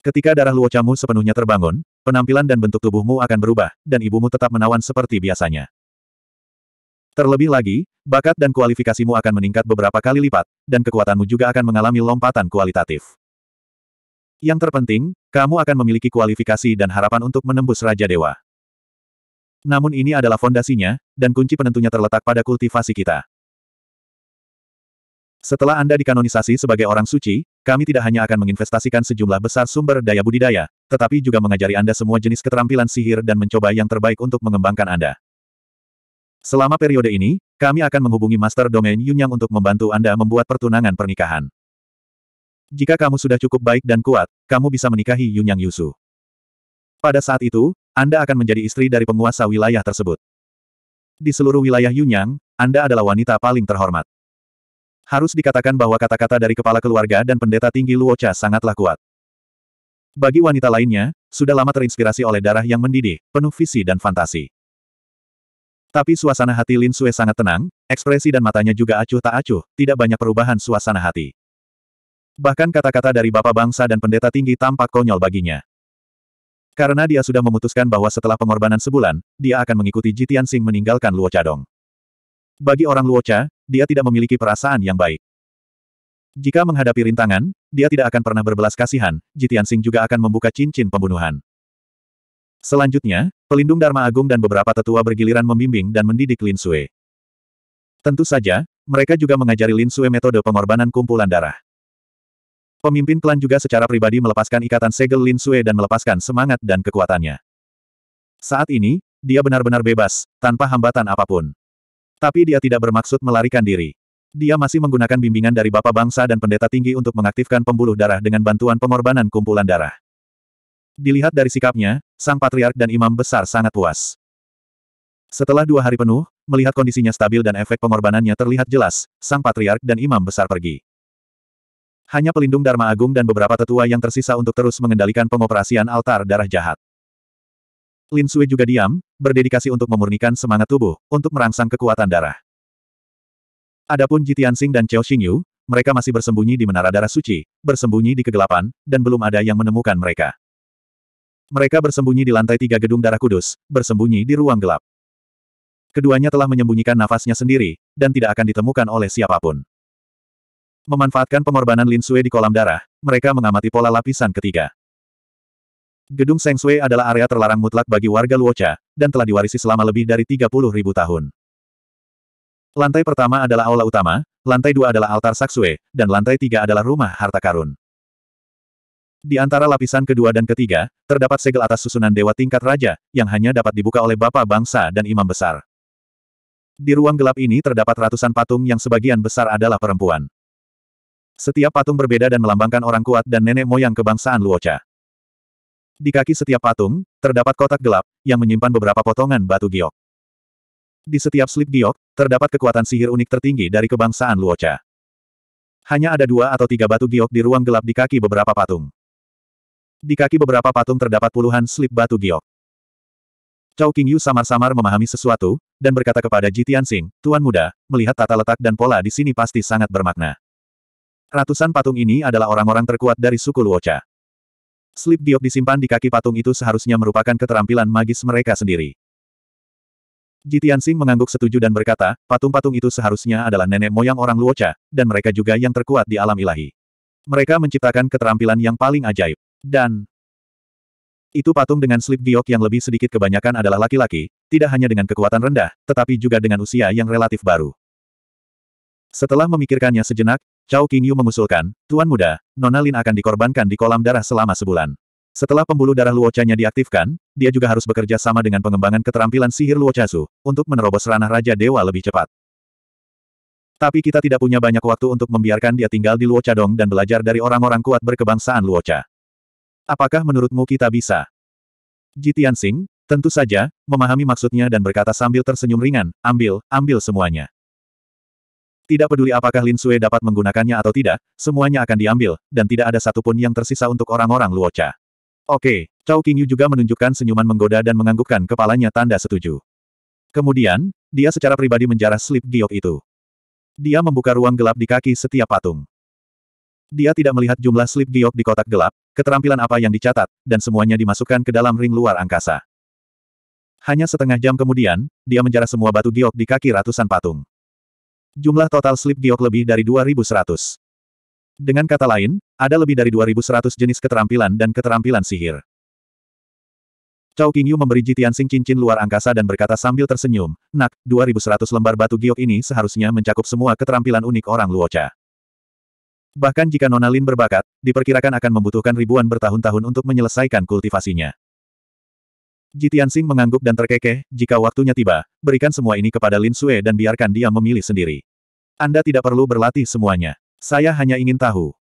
Ketika darah luocamu sepenuhnya terbangun, penampilan dan bentuk tubuhmu akan berubah, dan ibumu tetap menawan seperti biasanya. Terlebih lagi, bakat dan kualifikasimu akan meningkat beberapa kali lipat, dan kekuatanmu juga akan mengalami lompatan kualitatif. Yang terpenting, kamu akan memiliki kualifikasi dan harapan untuk menembus Raja Dewa. Namun ini adalah fondasinya, dan kunci penentunya terletak pada kultivasi kita. Setelah Anda dikanonisasi sebagai orang suci, kami tidak hanya akan menginvestasikan sejumlah besar sumber daya budidaya, tetapi juga mengajari Anda semua jenis keterampilan sihir dan mencoba yang terbaik untuk mengembangkan Anda. Selama periode ini, kami akan menghubungi Master Domain Yunyang untuk membantu Anda membuat pertunangan pernikahan. Jika kamu sudah cukup baik dan kuat, kamu bisa menikahi Yunyang Yusu. Pada saat itu, anda akan menjadi istri dari penguasa wilayah tersebut. Di seluruh wilayah Yunyang, Anda adalah wanita paling terhormat. Harus dikatakan bahwa kata-kata dari kepala keluarga dan pendeta tinggi Luocha sangatlah kuat. Bagi wanita lainnya, sudah lama terinspirasi oleh darah yang mendidih, penuh visi dan fantasi. Tapi suasana hati Lin Sue sangat tenang, ekspresi dan matanya juga acuh tak acuh, tidak banyak perubahan suasana hati. Bahkan kata-kata dari bapak bangsa dan pendeta tinggi tampak konyol baginya. Karena dia sudah memutuskan bahwa setelah pengorbanan sebulan, dia akan mengikuti Jitian Sing meninggalkan Luo Chadong. Bagi orang Luo Cha, dia tidak memiliki perasaan yang baik. Jika menghadapi rintangan, dia tidak akan pernah berbelas kasihan, Jitian Sing juga akan membuka cincin pembunuhan. Selanjutnya, pelindung Dharma Agung dan beberapa tetua bergiliran membimbing dan mendidik Lin Sui. Tentu saja, mereka juga mengajari Lin Sui metode pengorbanan kumpulan darah. Pemimpin klan juga secara pribadi melepaskan ikatan segel Lin Sue dan melepaskan semangat dan kekuatannya. Saat ini, dia benar-benar bebas, tanpa hambatan apapun. Tapi dia tidak bermaksud melarikan diri. Dia masih menggunakan bimbingan dari Bapak Bangsa dan Pendeta Tinggi untuk mengaktifkan pembuluh darah dengan bantuan pengorbanan kumpulan darah. Dilihat dari sikapnya, sang patriark dan imam besar sangat puas. Setelah dua hari penuh, melihat kondisinya stabil dan efek pengorbanannya terlihat jelas, sang patriark dan imam besar pergi hanya pelindung Dharma Agung dan beberapa tetua yang tersisa untuk terus mengendalikan pengoperasian altar darah jahat. Lin Sui juga diam, berdedikasi untuk memurnikan semangat tubuh, untuk merangsang kekuatan darah. Adapun Ji Tianxing dan Chao Xingyu, mereka masih bersembunyi di Menara Darah Suci, bersembunyi di kegelapan, dan belum ada yang menemukan mereka. Mereka bersembunyi di lantai tiga gedung Darah Kudus, bersembunyi di ruang gelap. Keduanya telah menyembunyikan nafasnya sendiri, dan tidak akan ditemukan oleh siapapun. Memanfaatkan pengorbanan Lin Sui di kolam darah, mereka mengamati pola lapisan ketiga. Gedung Seng Sui adalah area terlarang mutlak bagi warga Luocha, dan telah diwarisi selama lebih dari 30 ribu tahun. Lantai pertama adalah aula utama, lantai dua adalah altar saksue, dan lantai tiga adalah rumah harta karun. Di antara lapisan kedua dan ketiga, terdapat segel atas susunan dewa tingkat raja, yang hanya dapat dibuka oleh bapak bangsa dan imam besar. Di ruang gelap ini terdapat ratusan patung yang sebagian besar adalah perempuan. Setiap patung berbeda dan melambangkan orang kuat dan nenek moyang kebangsaan Luocha. Di kaki setiap patung, terdapat kotak gelap, yang menyimpan beberapa potongan batu giok. Di setiap slip giok, terdapat kekuatan sihir unik tertinggi dari kebangsaan Luocha. Hanya ada dua atau tiga batu giok di ruang gelap di kaki beberapa patung. Di kaki beberapa patung terdapat puluhan slip batu giok. Cao Qingyu samar-samar memahami sesuatu, dan berkata kepada Ji Tianxing, Tuan Muda, melihat tata letak dan pola di sini pasti sangat bermakna. Ratusan patung ini adalah orang-orang terkuat dari suku Luocha. Slip Diop disimpan di kaki patung itu seharusnya merupakan keterampilan magis mereka sendiri. Jitian Sing mengangguk setuju dan berkata, patung-patung itu seharusnya adalah nenek moyang orang Luocha, dan mereka juga yang terkuat di alam ilahi. Mereka menciptakan keterampilan yang paling ajaib. Dan itu patung dengan slip giok yang lebih sedikit kebanyakan adalah laki-laki, tidak hanya dengan kekuatan rendah, tetapi juga dengan usia yang relatif baru. Setelah memikirkannya sejenak, Cao Qingyu mengusulkan, Tuan Muda, Nona Lin akan dikorbankan di kolam darah selama sebulan. Setelah pembuluh darah Luocha-nya diaktifkan, dia juga harus bekerja sama dengan pengembangan keterampilan sihir Luochasu untuk menerobos ranah Raja Dewa lebih cepat. Tapi kita tidak punya banyak waktu untuk membiarkan dia tinggal di Luocha-dong dan belajar dari orang-orang kuat berkebangsaan Luocha. Apakah menurutmu kita bisa? Jitian Singh, tentu saja, memahami maksudnya dan berkata sambil tersenyum ringan, ambil, ambil semuanya. Tidak peduli apakah Lin Sui dapat menggunakannya atau tidak, semuanya akan diambil, dan tidak ada satupun yang tersisa untuk orang-orang Luocha. Oke, Cao Qingyu juga menunjukkan senyuman menggoda dan menganggukkan kepalanya tanda setuju. Kemudian, dia secara pribadi menjarah slip giok itu. Dia membuka ruang gelap di kaki setiap patung. Dia tidak melihat jumlah slip giok di kotak gelap, keterampilan apa yang dicatat, dan semuanya dimasukkan ke dalam ring luar angkasa. Hanya setengah jam kemudian, dia menjarah semua batu giok di kaki ratusan patung. Jumlah total slip giok lebih dari 2100. Dengan kata lain, ada lebih dari 2100 jenis keterampilan dan keterampilan sihir. Cao Qingyu memberi Jitian Sing cincin luar angkasa dan berkata sambil tersenyum, Nak, 2100 lembar batu giok ini seharusnya mencakup semua keterampilan unik orang Luocha. Bahkan jika Nona Lin berbakat, diperkirakan akan membutuhkan ribuan bertahun-tahun untuk menyelesaikan kultivasinya. Jitian Sing mengangguk dan terkekeh, jika waktunya tiba, berikan semua ini kepada Lin Sue dan biarkan dia memilih sendiri. Anda tidak perlu berlatih semuanya. Saya hanya ingin tahu.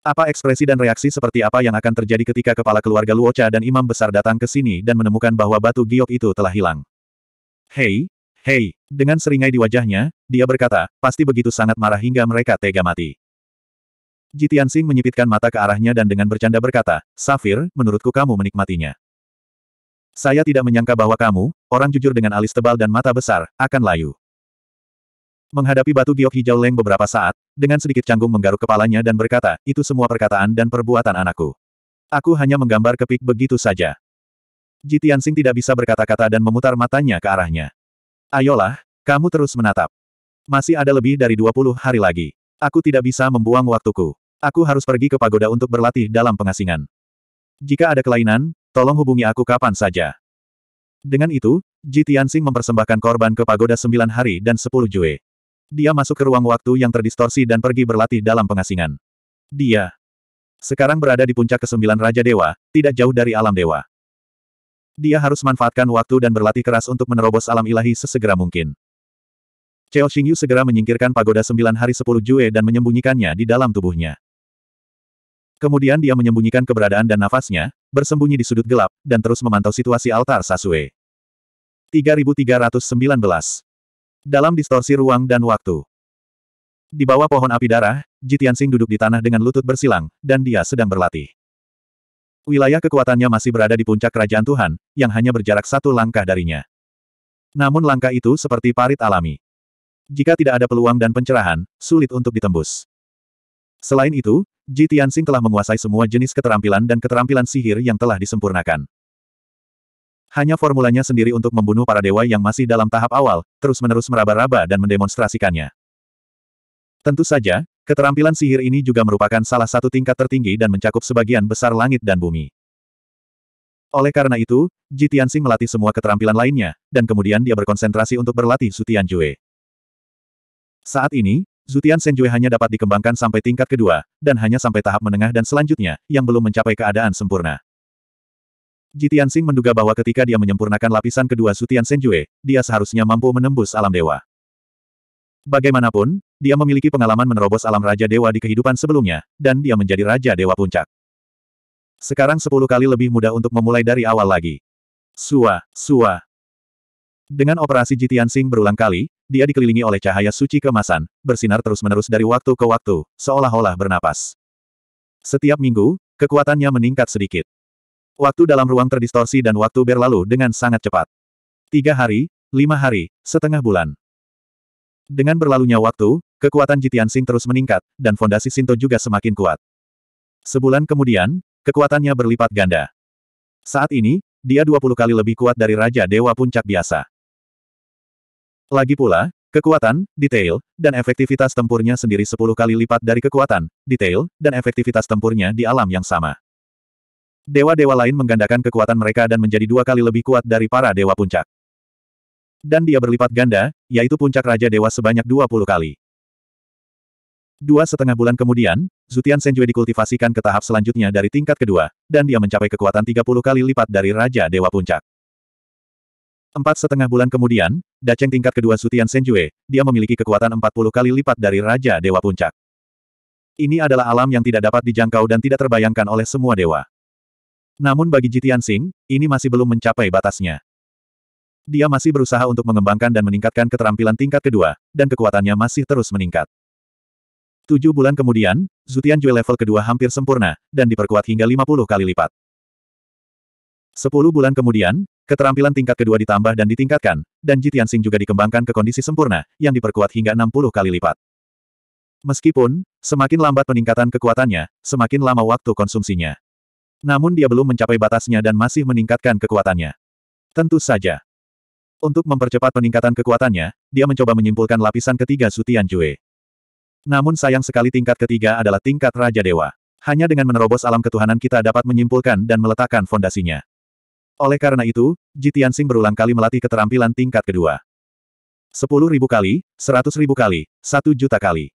Apa ekspresi dan reaksi seperti apa yang akan terjadi ketika kepala keluarga Luocha dan imam besar datang ke sini dan menemukan bahwa batu giok itu telah hilang? Hei, hei, dengan seringai di wajahnya, dia berkata, pasti begitu sangat marah hingga mereka tega mati. Jitian Sing menyipitkan mata ke arahnya dan dengan bercanda berkata, Safir, menurutku kamu menikmatinya. Saya tidak menyangka bahwa kamu, orang jujur dengan alis tebal dan mata besar, akan layu. Menghadapi batu giok hijau Leng beberapa saat, dengan sedikit canggung menggaruk kepalanya dan berkata, itu semua perkataan dan perbuatan anakku. Aku hanya menggambar kepik begitu saja. Jitian Sing tidak bisa berkata-kata dan memutar matanya ke arahnya. Ayolah, kamu terus menatap. Masih ada lebih dari 20 hari lagi. Aku tidak bisa membuang waktuku. Aku harus pergi ke pagoda untuk berlatih dalam pengasingan. Jika ada kelainan, Tolong hubungi aku kapan saja. Dengan itu, Ji Tianxing mempersembahkan korban ke pagoda sembilan hari dan sepuluh jue. Dia masuk ke ruang waktu yang terdistorsi dan pergi berlatih dalam pengasingan. Dia sekarang berada di puncak kesembilan Raja Dewa, tidak jauh dari alam dewa. Dia harus manfaatkan waktu dan berlatih keras untuk menerobos alam ilahi sesegera mungkin. Cheo Xingyu segera menyingkirkan pagoda sembilan hari sepuluh jue dan menyembunyikannya di dalam tubuhnya. Kemudian dia menyembunyikan keberadaan dan nafasnya, bersembunyi di sudut gelap, dan terus memantau situasi altar Sasue. 3319 Dalam distorsi ruang dan waktu. Di bawah pohon api darah, Jitiansing duduk di tanah dengan lutut bersilang, dan dia sedang berlatih. Wilayah kekuatannya masih berada di puncak kerajaan Tuhan, yang hanya berjarak satu langkah darinya. Namun langkah itu seperti parit alami. Jika tidak ada peluang dan pencerahan, sulit untuk ditembus. Selain itu, Ji Tianxing telah menguasai semua jenis keterampilan dan keterampilan sihir yang telah disempurnakan. Hanya formulanya sendiri untuk membunuh para dewa yang masih dalam tahap awal, terus-menerus meraba-raba dan mendemonstrasikannya. Tentu saja, keterampilan sihir ini juga merupakan salah satu tingkat tertinggi dan mencakup sebagian besar langit dan bumi. Oleh karena itu, Ji Tianxing melatih semua keterampilan lainnya, dan kemudian dia berkonsentrasi untuk berlatih Su Tianjue. Saat ini, Zutian Senjue hanya dapat dikembangkan sampai tingkat kedua, dan hanya sampai tahap menengah dan selanjutnya, yang belum mencapai keadaan sempurna. Jitian Sing menduga bahwa ketika dia menyempurnakan lapisan kedua Zutian Senjue, dia seharusnya mampu menembus alam dewa. Bagaimanapun, dia memiliki pengalaman menerobos alam Raja Dewa di kehidupan sebelumnya, dan dia menjadi Raja Dewa Puncak. Sekarang sepuluh kali lebih mudah untuk memulai dari awal lagi. Sua, sua. Dengan operasi Jitian Sing berulang kali, dia dikelilingi oleh cahaya suci kemasan, bersinar terus-menerus dari waktu ke waktu, seolah-olah bernapas. Setiap minggu, kekuatannya meningkat sedikit. Waktu dalam ruang terdistorsi dan waktu berlalu dengan sangat cepat. Tiga hari, lima hari, setengah bulan. Dengan berlalunya waktu, kekuatan Jitian Sing terus meningkat, dan fondasi Sinto juga semakin kuat. Sebulan kemudian, kekuatannya berlipat ganda. Saat ini, dia 20 kali lebih kuat dari Raja Dewa Puncak biasa. Lagi pula, kekuatan, detail, dan efektivitas tempurnya sendiri 10 kali lipat dari kekuatan, detail, dan efektivitas tempurnya di alam yang sama. Dewa-dewa lain menggandakan kekuatan mereka dan menjadi dua kali lebih kuat dari para dewa puncak. Dan dia berlipat ganda, yaitu puncak Raja Dewa sebanyak 20 kali. Dua setengah bulan kemudian, Zutian Senjue dikultivasikan ke tahap selanjutnya dari tingkat kedua, dan dia mencapai kekuatan 30 kali lipat dari Raja Dewa Puncak. Empat setengah bulan kemudian, Daceng tingkat kedua Sutian Senjue, dia memiliki kekuatan 40 kali lipat dari Raja Dewa Puncak. Ini adalah alam yang tidak dapat dijangkau dan tidak terbayangkan oleh semua dewa. Namun bagi Jitian Sing, ini masih belum mencapai batasnya. Dia masih berusaha untuk mengembangkan dan meningkatkan keterampilan tingkat kedua, dan kekuatannya masih terus meningkat. Tujuh bulan kemudian, Zutian Jue level kedua hampir sempurna, dan diperkuat hingga 50 kali lipat. Sepuluh bulan kemudian, Keterampilan tingkat kedua ditambah dan ditingkatkan, dan Ji Tianxing juga dikembangkan ke kondisi sempurna, yang diperkuat hingga 60 kali lipat. Meskipun, semakin lambat peningkatan kekuatannya, semakin lama waktu konsumsinya. Namun dia belum mencapai batasnya dan masih meningkatkan kekuatannya. Tentu saja. Untuk mempercepat peningkatan kekuatannya, dia mencoba menyimpulkan lapisan ketiga Sutian Jue. Namun sayang sekali tingkat ketiga adalah tingkat Raja Dewa. Hanya dengan menerobos alam ketuhanan kita dapat menyimpulkan dan meletakkan fondasinya. Oleh karena itu, Ji Tianxing berulang kali melatih keterampilan tingkat kedua. Sepuluh ribu kali, seratus ribu kali, satu juta kali.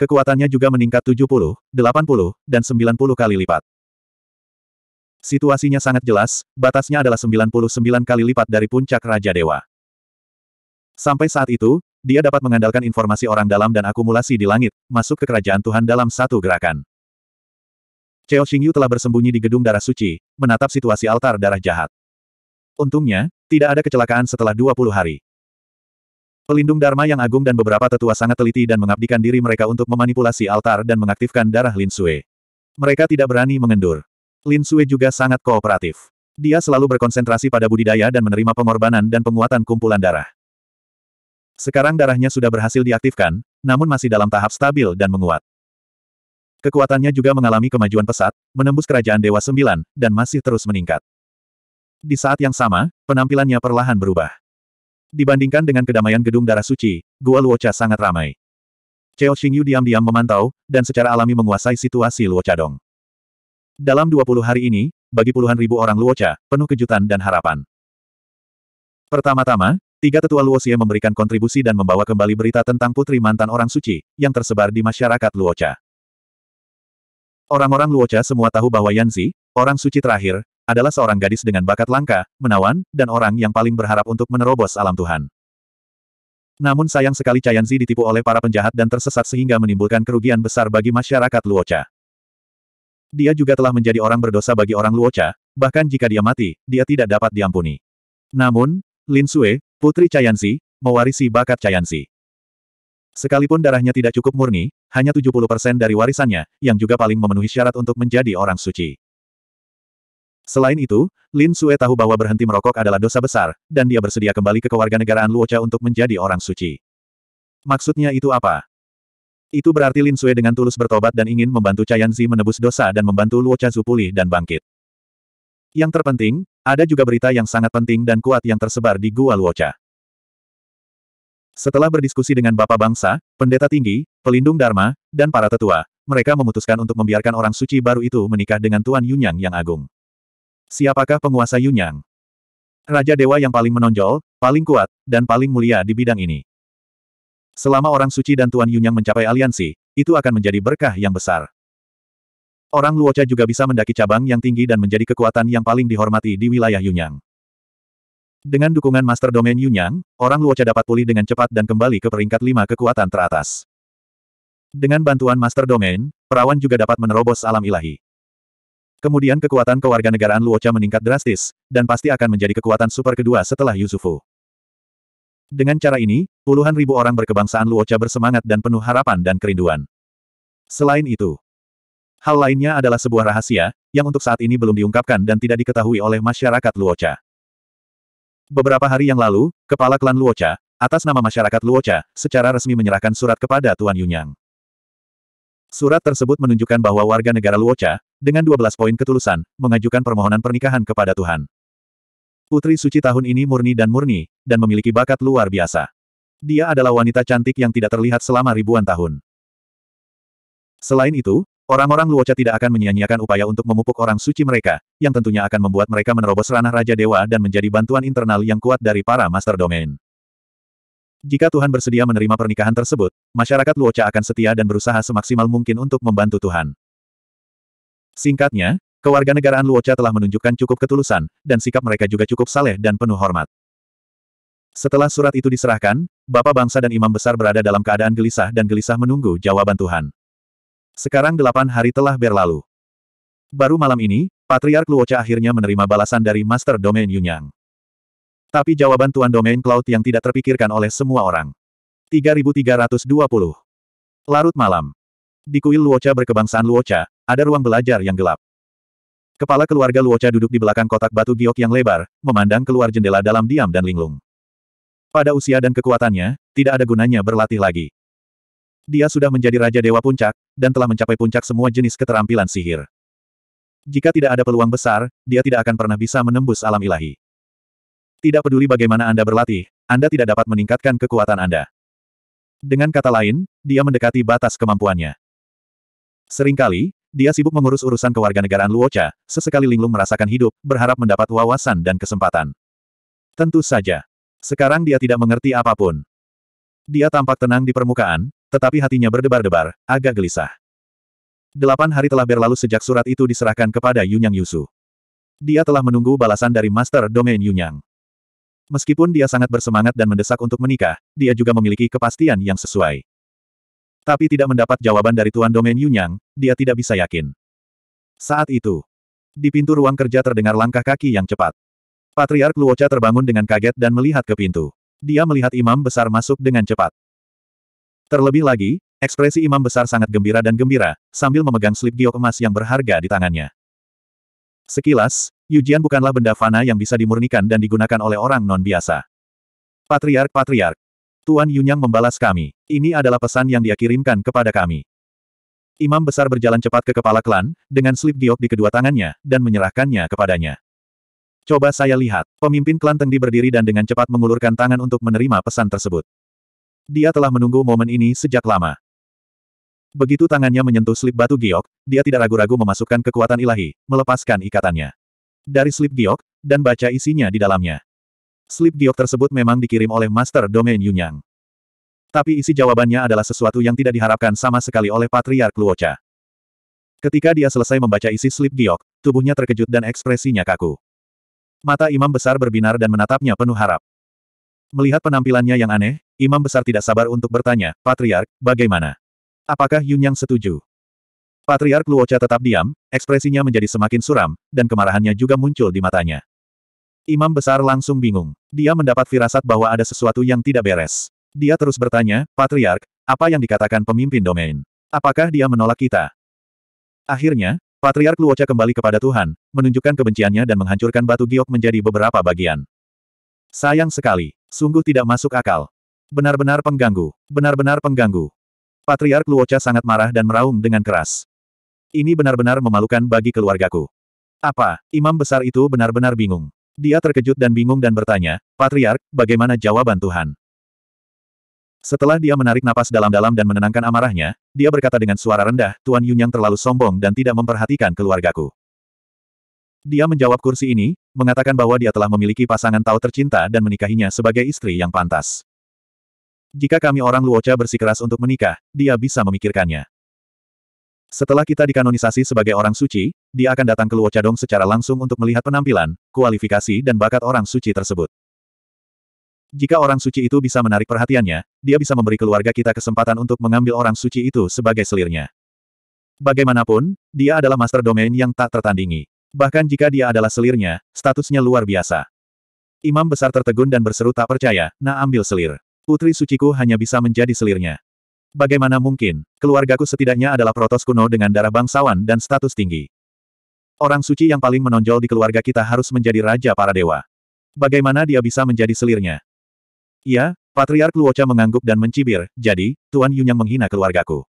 Kekuatannya juga meningkat tujuh puluh, delapan puluh, dan sembilan puluh kali lipat. Situasinya sangat jelas, batasnya adalah 99 kali lipat dari puncak Raja Dewa. Sampai saat itu, dia dapat mengandalkan informasi orang dalam dan akumulasi di langit, masuk ke kerajaan Tuhan dalam satu gerakan. Cheo Xingyu telah bersembunyi di gedung darah suci, menatap situasi altar darah jahat. Untungnya, tidak ada kecelakaan setelah 20 hari. Pelindung Dharma yang agung dan beberapa tetua sangat teliti dan mengabdikan diri mereka untuk memanipulasi altar dan mengaktifkan darah Lin Sui. Mereka tidak berani mengendur. Lin Sui juga sangat kooperatif. Dia selalu berkonsentrasi pada budidaya dan menerima pengorbanan dan penguatan kumpulan darah. Sekarang darahnya sudah berhasil diaktifkan, namun masih dalam tahap stabil dan menguat. Kekuatannya juga mengalami kemajuan pesat, menembus kerajaan Dewa Sembilan, dan masih terus meningkat. Di saat yang sama, penampilannya perlahan berubah. Dibandingkan dengan kedamaian gedung darah suci, Gua Luocha sangat ramai. Cheo Xingyu diam-diam memantau, dan secara alami menguasai situasi Luocha Dong. Dalam 20 hari ini, bagi puluhan ribu orang Luocha, penuh kejutan dan harapan. Pertama-tama, tiga tetua Luoxie memberikan kontribusi dan membawa kembali berita tentang putri mantan orang suci, yang tersebar di masyarakat Luocha. Orang-orang Luocha semua tahu bahwa Yanzi, orang suci terakhir, adalah seorang gadis dengan bakat langka, menawan, dan orang yang paling berharap untuk menerobos alam Tuhan. Namun sayang sekali Yanzi ditipu oleh para penjahat dan tersesat sehingga menimbulkan kerugian besar bagi masyarakat Luocha. Dia juga telah menjadi orang berdosa bagi orang Luocha, bahkan jika dia mati, dia tidak dapat diampuni. Namun, Lin Sue, putri Yanzi, mewarisi bakat Yanzi. Sekalipun darahnya tidak cukup murni, hanya 70% dari warisannya, yang juga paling memenuhi syarat untuk menjadi orang suci. Selain itu, Lin Sue tahu bahwa berhenti merokok adalah dosa besar, dan dia bersedia kembali ke kewarganegaraan Luocha untuk menjadi orang suci. Maksudnya itu apa? Itu berarti Lin Sue dengan tulus bertobat dan ingin membantu Chayanzi menebus dosa dan membantu Luocha Zupuli pulih dan bangkit. Yang terpenting, ada juga berita yang sangat penting dan kuat yang tersebar di Gua Luocha. Setelah berdiskusi dengan Bapak Bangsa, Pendeta Tinggi, Pelindung Dharma, dan para tetua, mereka memutuskan untuk membiarkan orang suci baru itu menikah dengan Tuan Yunyang yang agung. Siapakah penguasa Yunyang? Raja Dewa yang paling menonjol, paling kuat, dan paling mulia di bidang ini. Selama orang suci dan Tuan Yunyang mencapai aliansi, itu akan menjadi berkah yang besar. Orang Luocha juga bisa mendaki cabang yang tinggi dan menjadi kekuatan yang paling dihormati di wilayah Yunyang. Dengan dukungan Master Domain Yunyang, orang Luocha dapat pulih dengan cepat dan kembali ke peringkat lima kekuatan teratas. Dengan bantuan Master Domain, perawan juga dapat menerobos alam ilahi. Kemudian kekuatan kewarganegaraan Luocha meningkat drastis, dan pasti akan menjadi kekuatan super kedua setelah Yusufu. Dengan cara ini, puluhan ribu orang berkebangsaan Luocha bersemangat dan penuh harapan dan kerinduan. Selain itu, hal lainnya adalah sebuah rahasia, yang untuk saat ini belum diungkapkan dan tidak diketahui oleh masyarakat Luocha. Beberapa hari yang lalu, kepala klan Luocha, atas nama masyarakat Luocha, secara resmi menyerahkan surat kepada Tuan Yunyang. Surat tersebut menunjukkan bahwa warga negara Luocha, dengan 12 poin ketulusan, mengajukan permohonan pernikahan kepada Tuhan. Putri suci tahun ini murni dan murni, dan memiliki bakat luar biasa. Dia adalah wanita cantik yang tidak terlihat selama ribuan tahun. Selain itu, Orang-orang Luocha tidak akan menyia-nyiakan upaya untuk memupuk orang suci mereka, yang tentunya akan membuat mereka menerobos ranah Raja Dewa dan menjadi bantuan internal yang kuat dari para Master Domain. Jika Tuhan bersedia menerima pernikahan tersebut, masyarakat Luocha akan setia dan berusaha semaksimal mungkin untuk membantu Tuhan. Singkatnya, kewarganegaraan Luocha telah menunjukkan cukup ketulusan, dan sikap mereka juga cukup saleh dan penuh hormat. Setelah surat itu diserahkan, Bapak Bangsa dan Imam Besar berada dalam keadaan gelisah dan gelisah menunggu jawaban Tuhan. Sekarang delapan hari telah berlalu. Baru malam ini, Patriark Luocha akhirnya menerima balasan dari Master Domain Yunyang. Tapi jawaban Tuan Domain Cloud yang tidak terpikirkan oleh semua orang. 3320. Larut malam. Di kuil Luocha berkebangsaan Luocha, ada ruang belajar yang gelap. Kepala keluarga Luocha duduk di belakang kotak batu giok yang lebar, memandang keluar jendela dalam diam dan linglung. Pada usia dan kekuatannya, tidak ada gunanya berlatih lagi. Dia sudah menjadi Raja Dewa Puncak, dan telah mencapai puncak semua jenis keterampilan sihir. Jika tidak ada peluang besar, dia tidak akan pernah bisa menembus alam ilahi. Tidak peduli bagaimana Anda berlatih, Anda tidak dapat meningkatkan kekuatan Anda. Dengan kata lain, dia mendekati batas kemampuannya. Seringkali, dia sibuk mengurus urusan kewarganegaraan Luocha, sesekali Linglung merasakan hidup, berharap mendapat wawasan dan kesempatan. Tentu saja. Sekarang dia tidak mengerti apapun. Dia tampak tenang di permukaan, tetapi hatinya berdebar-debar, agak gelisah. Delapan hari telah berlalu sejak surat itu diserahkan kepada Yunyang Yusu. Dia telah menunggu balasan dari Master Domain Yunyang. Meskipun dia sangat bersemangat dan mendesak untuk menikah, dia juga memiliki kepastian yang sesuai. Tapi tidak mendapat jawaban dari Tuan Domain Yunyang, dia tidak bisa yakin. Saat itu, di pintu ruang kerja terdengar langkah kaki yang cepat. Patriark Luocha terbangun dengan kaget dan melihat ke pintu. Dia melihat imam besar masuk dengan cepat. Terlebih lagi, ekspresi imam besar sangat gembira dan gembira, sambil memegang slip giok emas yang berharga di tangannya. Sekilas, Yujian bukanlah benda fana yang bisa dimurnikan dan digunakan oleh orang non biasa. Patriark-patriark. Tuan Yunyang membalas kami. Ini adalah pesan yang dia kirimkan kepada kami. Imam besar berjalan cepat ke kepala klan, dengan slip giok di kedua tangannya, dan menyerahkannya kepadanya. Coba saya lihat, pemimpin klan Tengdi berdiri dan dengan cepat mengulurkan tangan untuk menerima pesan tersebut. Dia telah menunggu momen ini sejak lama. Begitu tangannya menyentuh slip batu giok, dia tidak ragu-ragu memasukkan kekuatan ilahi, melepaskan ikatannya. Dari slip giok, dan baca isinya di dalamnya. Slip giok tersebut memang dikirim oleh Master Domain Yunyang. Tapi isi jawabannya adalah sesuatu yang tidak diharapkan sama sekali oleh Patriark Luocha. Ketika dia selesai membaca isi slip giok, tubuhnya terkejut dan ekspresinya kaku. Mata imam besar berbinar dan menatapnya penuh harap. Melihat penampilannya yang aneh, Imam Besar tidak sabar untuk bertanya, Patriark, bagaimana? Apakah Yun Yang setuju? Patriark Luocha tetap diam, ekspresinya menjadi semakin suram, dan kemarahannya juga muncul di matanya. Imam Besar langsung bingung. Dia mendapat firasat bahwa ada sesuatu yang tidak beres. Dia terus bertanya, Patriark, apa yang dikatakan pemimpin domain? Apakah dia menolak kita? Akhirnya, Patriark Luocha kembali kepada Tuhan, menunjukkan kebenciannya dan menghancurkan batu giok menjadi beberapa bagian. Sayang sekali, Sungguh tidak masuk akal. Benar-benar pengganggu. Benar-benar pengganggu. Patriark Luocha sangat marah dan meraung dengan keras. Ini benar-benar memalukan bagi keluargaku. Apa? Imam besar itu benar-benar bingung. Dia terkejut dan bingung dan bertanya, Patriark, bagaimana jawaban Tuhan? Setelah dia menarik napas dalam-dalam dan menenangkan amarahnya, dia berkata dengan suara rendah, Tuan Yunyang terlalu sombong dan tidak memperhatikan keluargaku. Dia menjawab kursi ini, mengatakan bahwa dia telah memiliki pasangan Tao tercinta dan menikahinya sebagai istri yang pantas. Jika kami orang Luocha bersikeras untuk menikah, dia bisa memikirkannya. Setelah kita dikanonisasi sebagai orang suci, dia akan datang ke Luocha Dong secara langsung untuk melihat penampilan, kualifikasi dan bakat orang suci tersebut. Jika orang suci itu bisa menarik perhatiannya, dia bisa memberi keluarga kita kesempatan untuk mengambil orang suci itu sebagai selirnya. Bagaimanapun, dia adalah master domain yang tak tertandingi. Bahkan jika dia adalah selirnya, statusnya luar biasa. Imam besar tertegun dan berseru tak percaya, nak ambil selir. Putri suciku hanya bisa menjadi selirnya. Bagaimana mungkin, keluargaku setidaknya adalah protos kuno dengan darah bangsawan dan status tinggi. Orang suci yang paling menonjol di keluarga kita harus menjadi raja para dewa. Bagaimana dia bisa menjadi selirnya? Ya, Patriark Luocha mengangguk dan mencibir, jadi, Tuan Yunyang menghina keluargaku.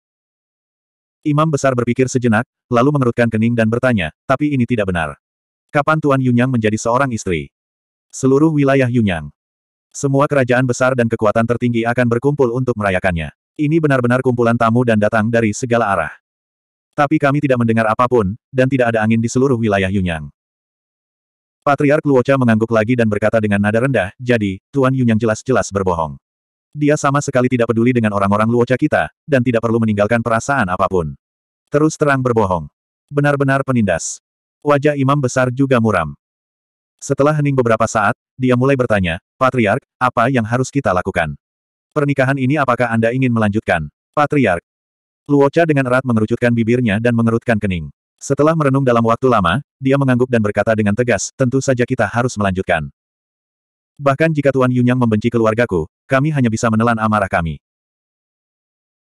Imam besar berpikir sejenak, lalu mengerutkan kening dan bertanya, tapi ini tidak benar. Kapan Tuan Yunyang menjadi seorang istri? Seluruh wilayah Yunyang. Semua kerajaan besar dan kekuatan tertinggi akan berkumpul untuk merayakannya. Ini benar-benar kumpulan tamu dan datang dari segala arah. Tapi kami tidak mendengar apapun, dan tidak ada angin di seluruh wilayah Yunyang. Patriark Luocha mengangguk lagi dan berkata dengan nada rendah, jadi, Tuan Yunyang jelas-jelas berbohong. Dia sama sekali tidak peduli dengan orang-orang Luocha kita, dan tidak perlu meninggalkan perasaan apapun. Terus terang berbohong. Benar-benar penindas. Wajah imam besar juga muram. Setelah hening beberapa saat, dia mulai bertanya, Patriark, apa yang harus kita lakukan? Pernikahan ini apakah Anda ingin melanjutkan? Patriark. Luocha dengan erat mengerucutkan bibirnya dan mengerutkan kening. Setelah merenung dalam waktu lama, dia mengangguk dan berkata dengan tegas, tentu saja kita harus melanjutkan. Bahkan jika Tuan Yunyang membenci keluargaku, kami hanya bisa menelan amarah kami.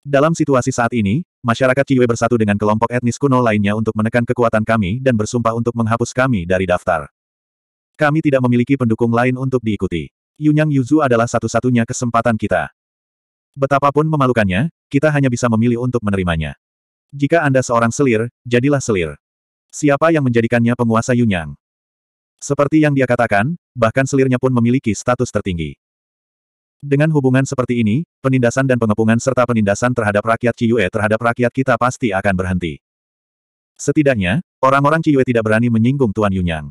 Dalam situasi saat ini, masyarakat Ciwe bersatu dengan kelompok etnis kuno lainnya untuk menekan kekuatan kami dan bersumpah untuk menghapus kami dari daftar. Kami tidak memiliki pendukung lain untuk diikuti. Yunyang Yuzu adalah satu-satunya kesempatan kita. Betapapun memalukannya, kita hanya bisa memilih untuk menerimanya. Jika Anda seorang selir, jadilah selir. Siapa yang menjadikannya penguasa Yunyang? Seperti yang dia katakan, bahkan selirnya pun memiliki status tertinggi. Dengan hubungan seperti ini, penindasan dan pengepungan serta penindasan terhadap rakyat Ciyue terhadap rakyat kita pasti akan berhenti. Setidaknya, orang-orang Ciyue tidak berani menyinggung Tuan Yunyang.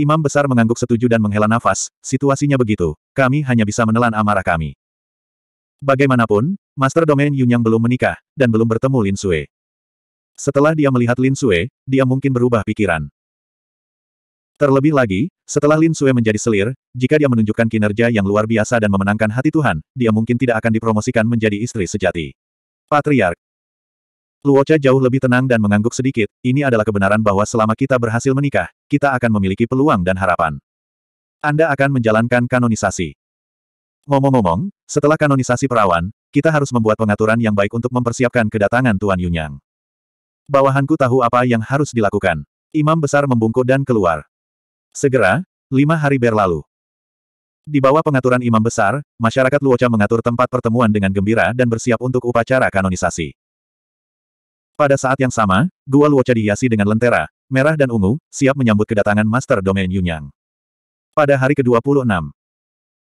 Imam besar mengangguk setuju dan menghela nafas, situasinya begitu, kami hanya bisa menelan amarah kami. Bagaimanapun, Master Domain Yunyang belum menikah, dan belum bertemu Lin Sue. Setelah dia melihat Lin Sue, dia mungkin berubah pikiran. Terlebih lagi, setelah Lin Sue menjadi selir, jika dia menunjukkan kinerja yang luar biasa dan memenangkan hati Tuhan, dia mungkin tidak akan dipromosikan menjadi istri sejati. Patriark Luocha jauh lebih tenang dan mengangguk sedikit, ini adalah kebenaran bahwa selama kita berhasil menikah, kita akan memiliki peluang dan harapan. Anda akan menjalankan kanonisasi. Ngomong-ngomong, setelah kanonisasi perawan, kita harus membuat pengaturan yang baik untuk mempersiapkan kedatangan Tuan Yunyang. Bawahanku tahu apa yang harus dilakukan. Imam besar membungkuk dan keluar. Segera, lima hari berlalu. Di bawah pengaturan imam besar, masyarakat Luocha mengatur tempat pertemuan dengan gembira dan bersiap untuk upacara kanonisasi. Pada saat yang sama, gua Luocha dihiasi dengan lentera, merah dan ungu, siap menyambut kedatangan Master Domain Yunyang. Pada hari ke-26,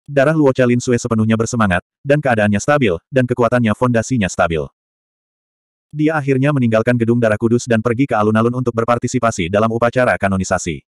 darah Luocha Lin Sui sepenuhnya bersemangat, dan keadaannya stabil, dan kekuatannya fondasinya stabil. Dia akhirnya meninggalkan gedung darah kudus dan pergi ke alun-alun untuk berpartisipasi dalam upacara kanonisasi.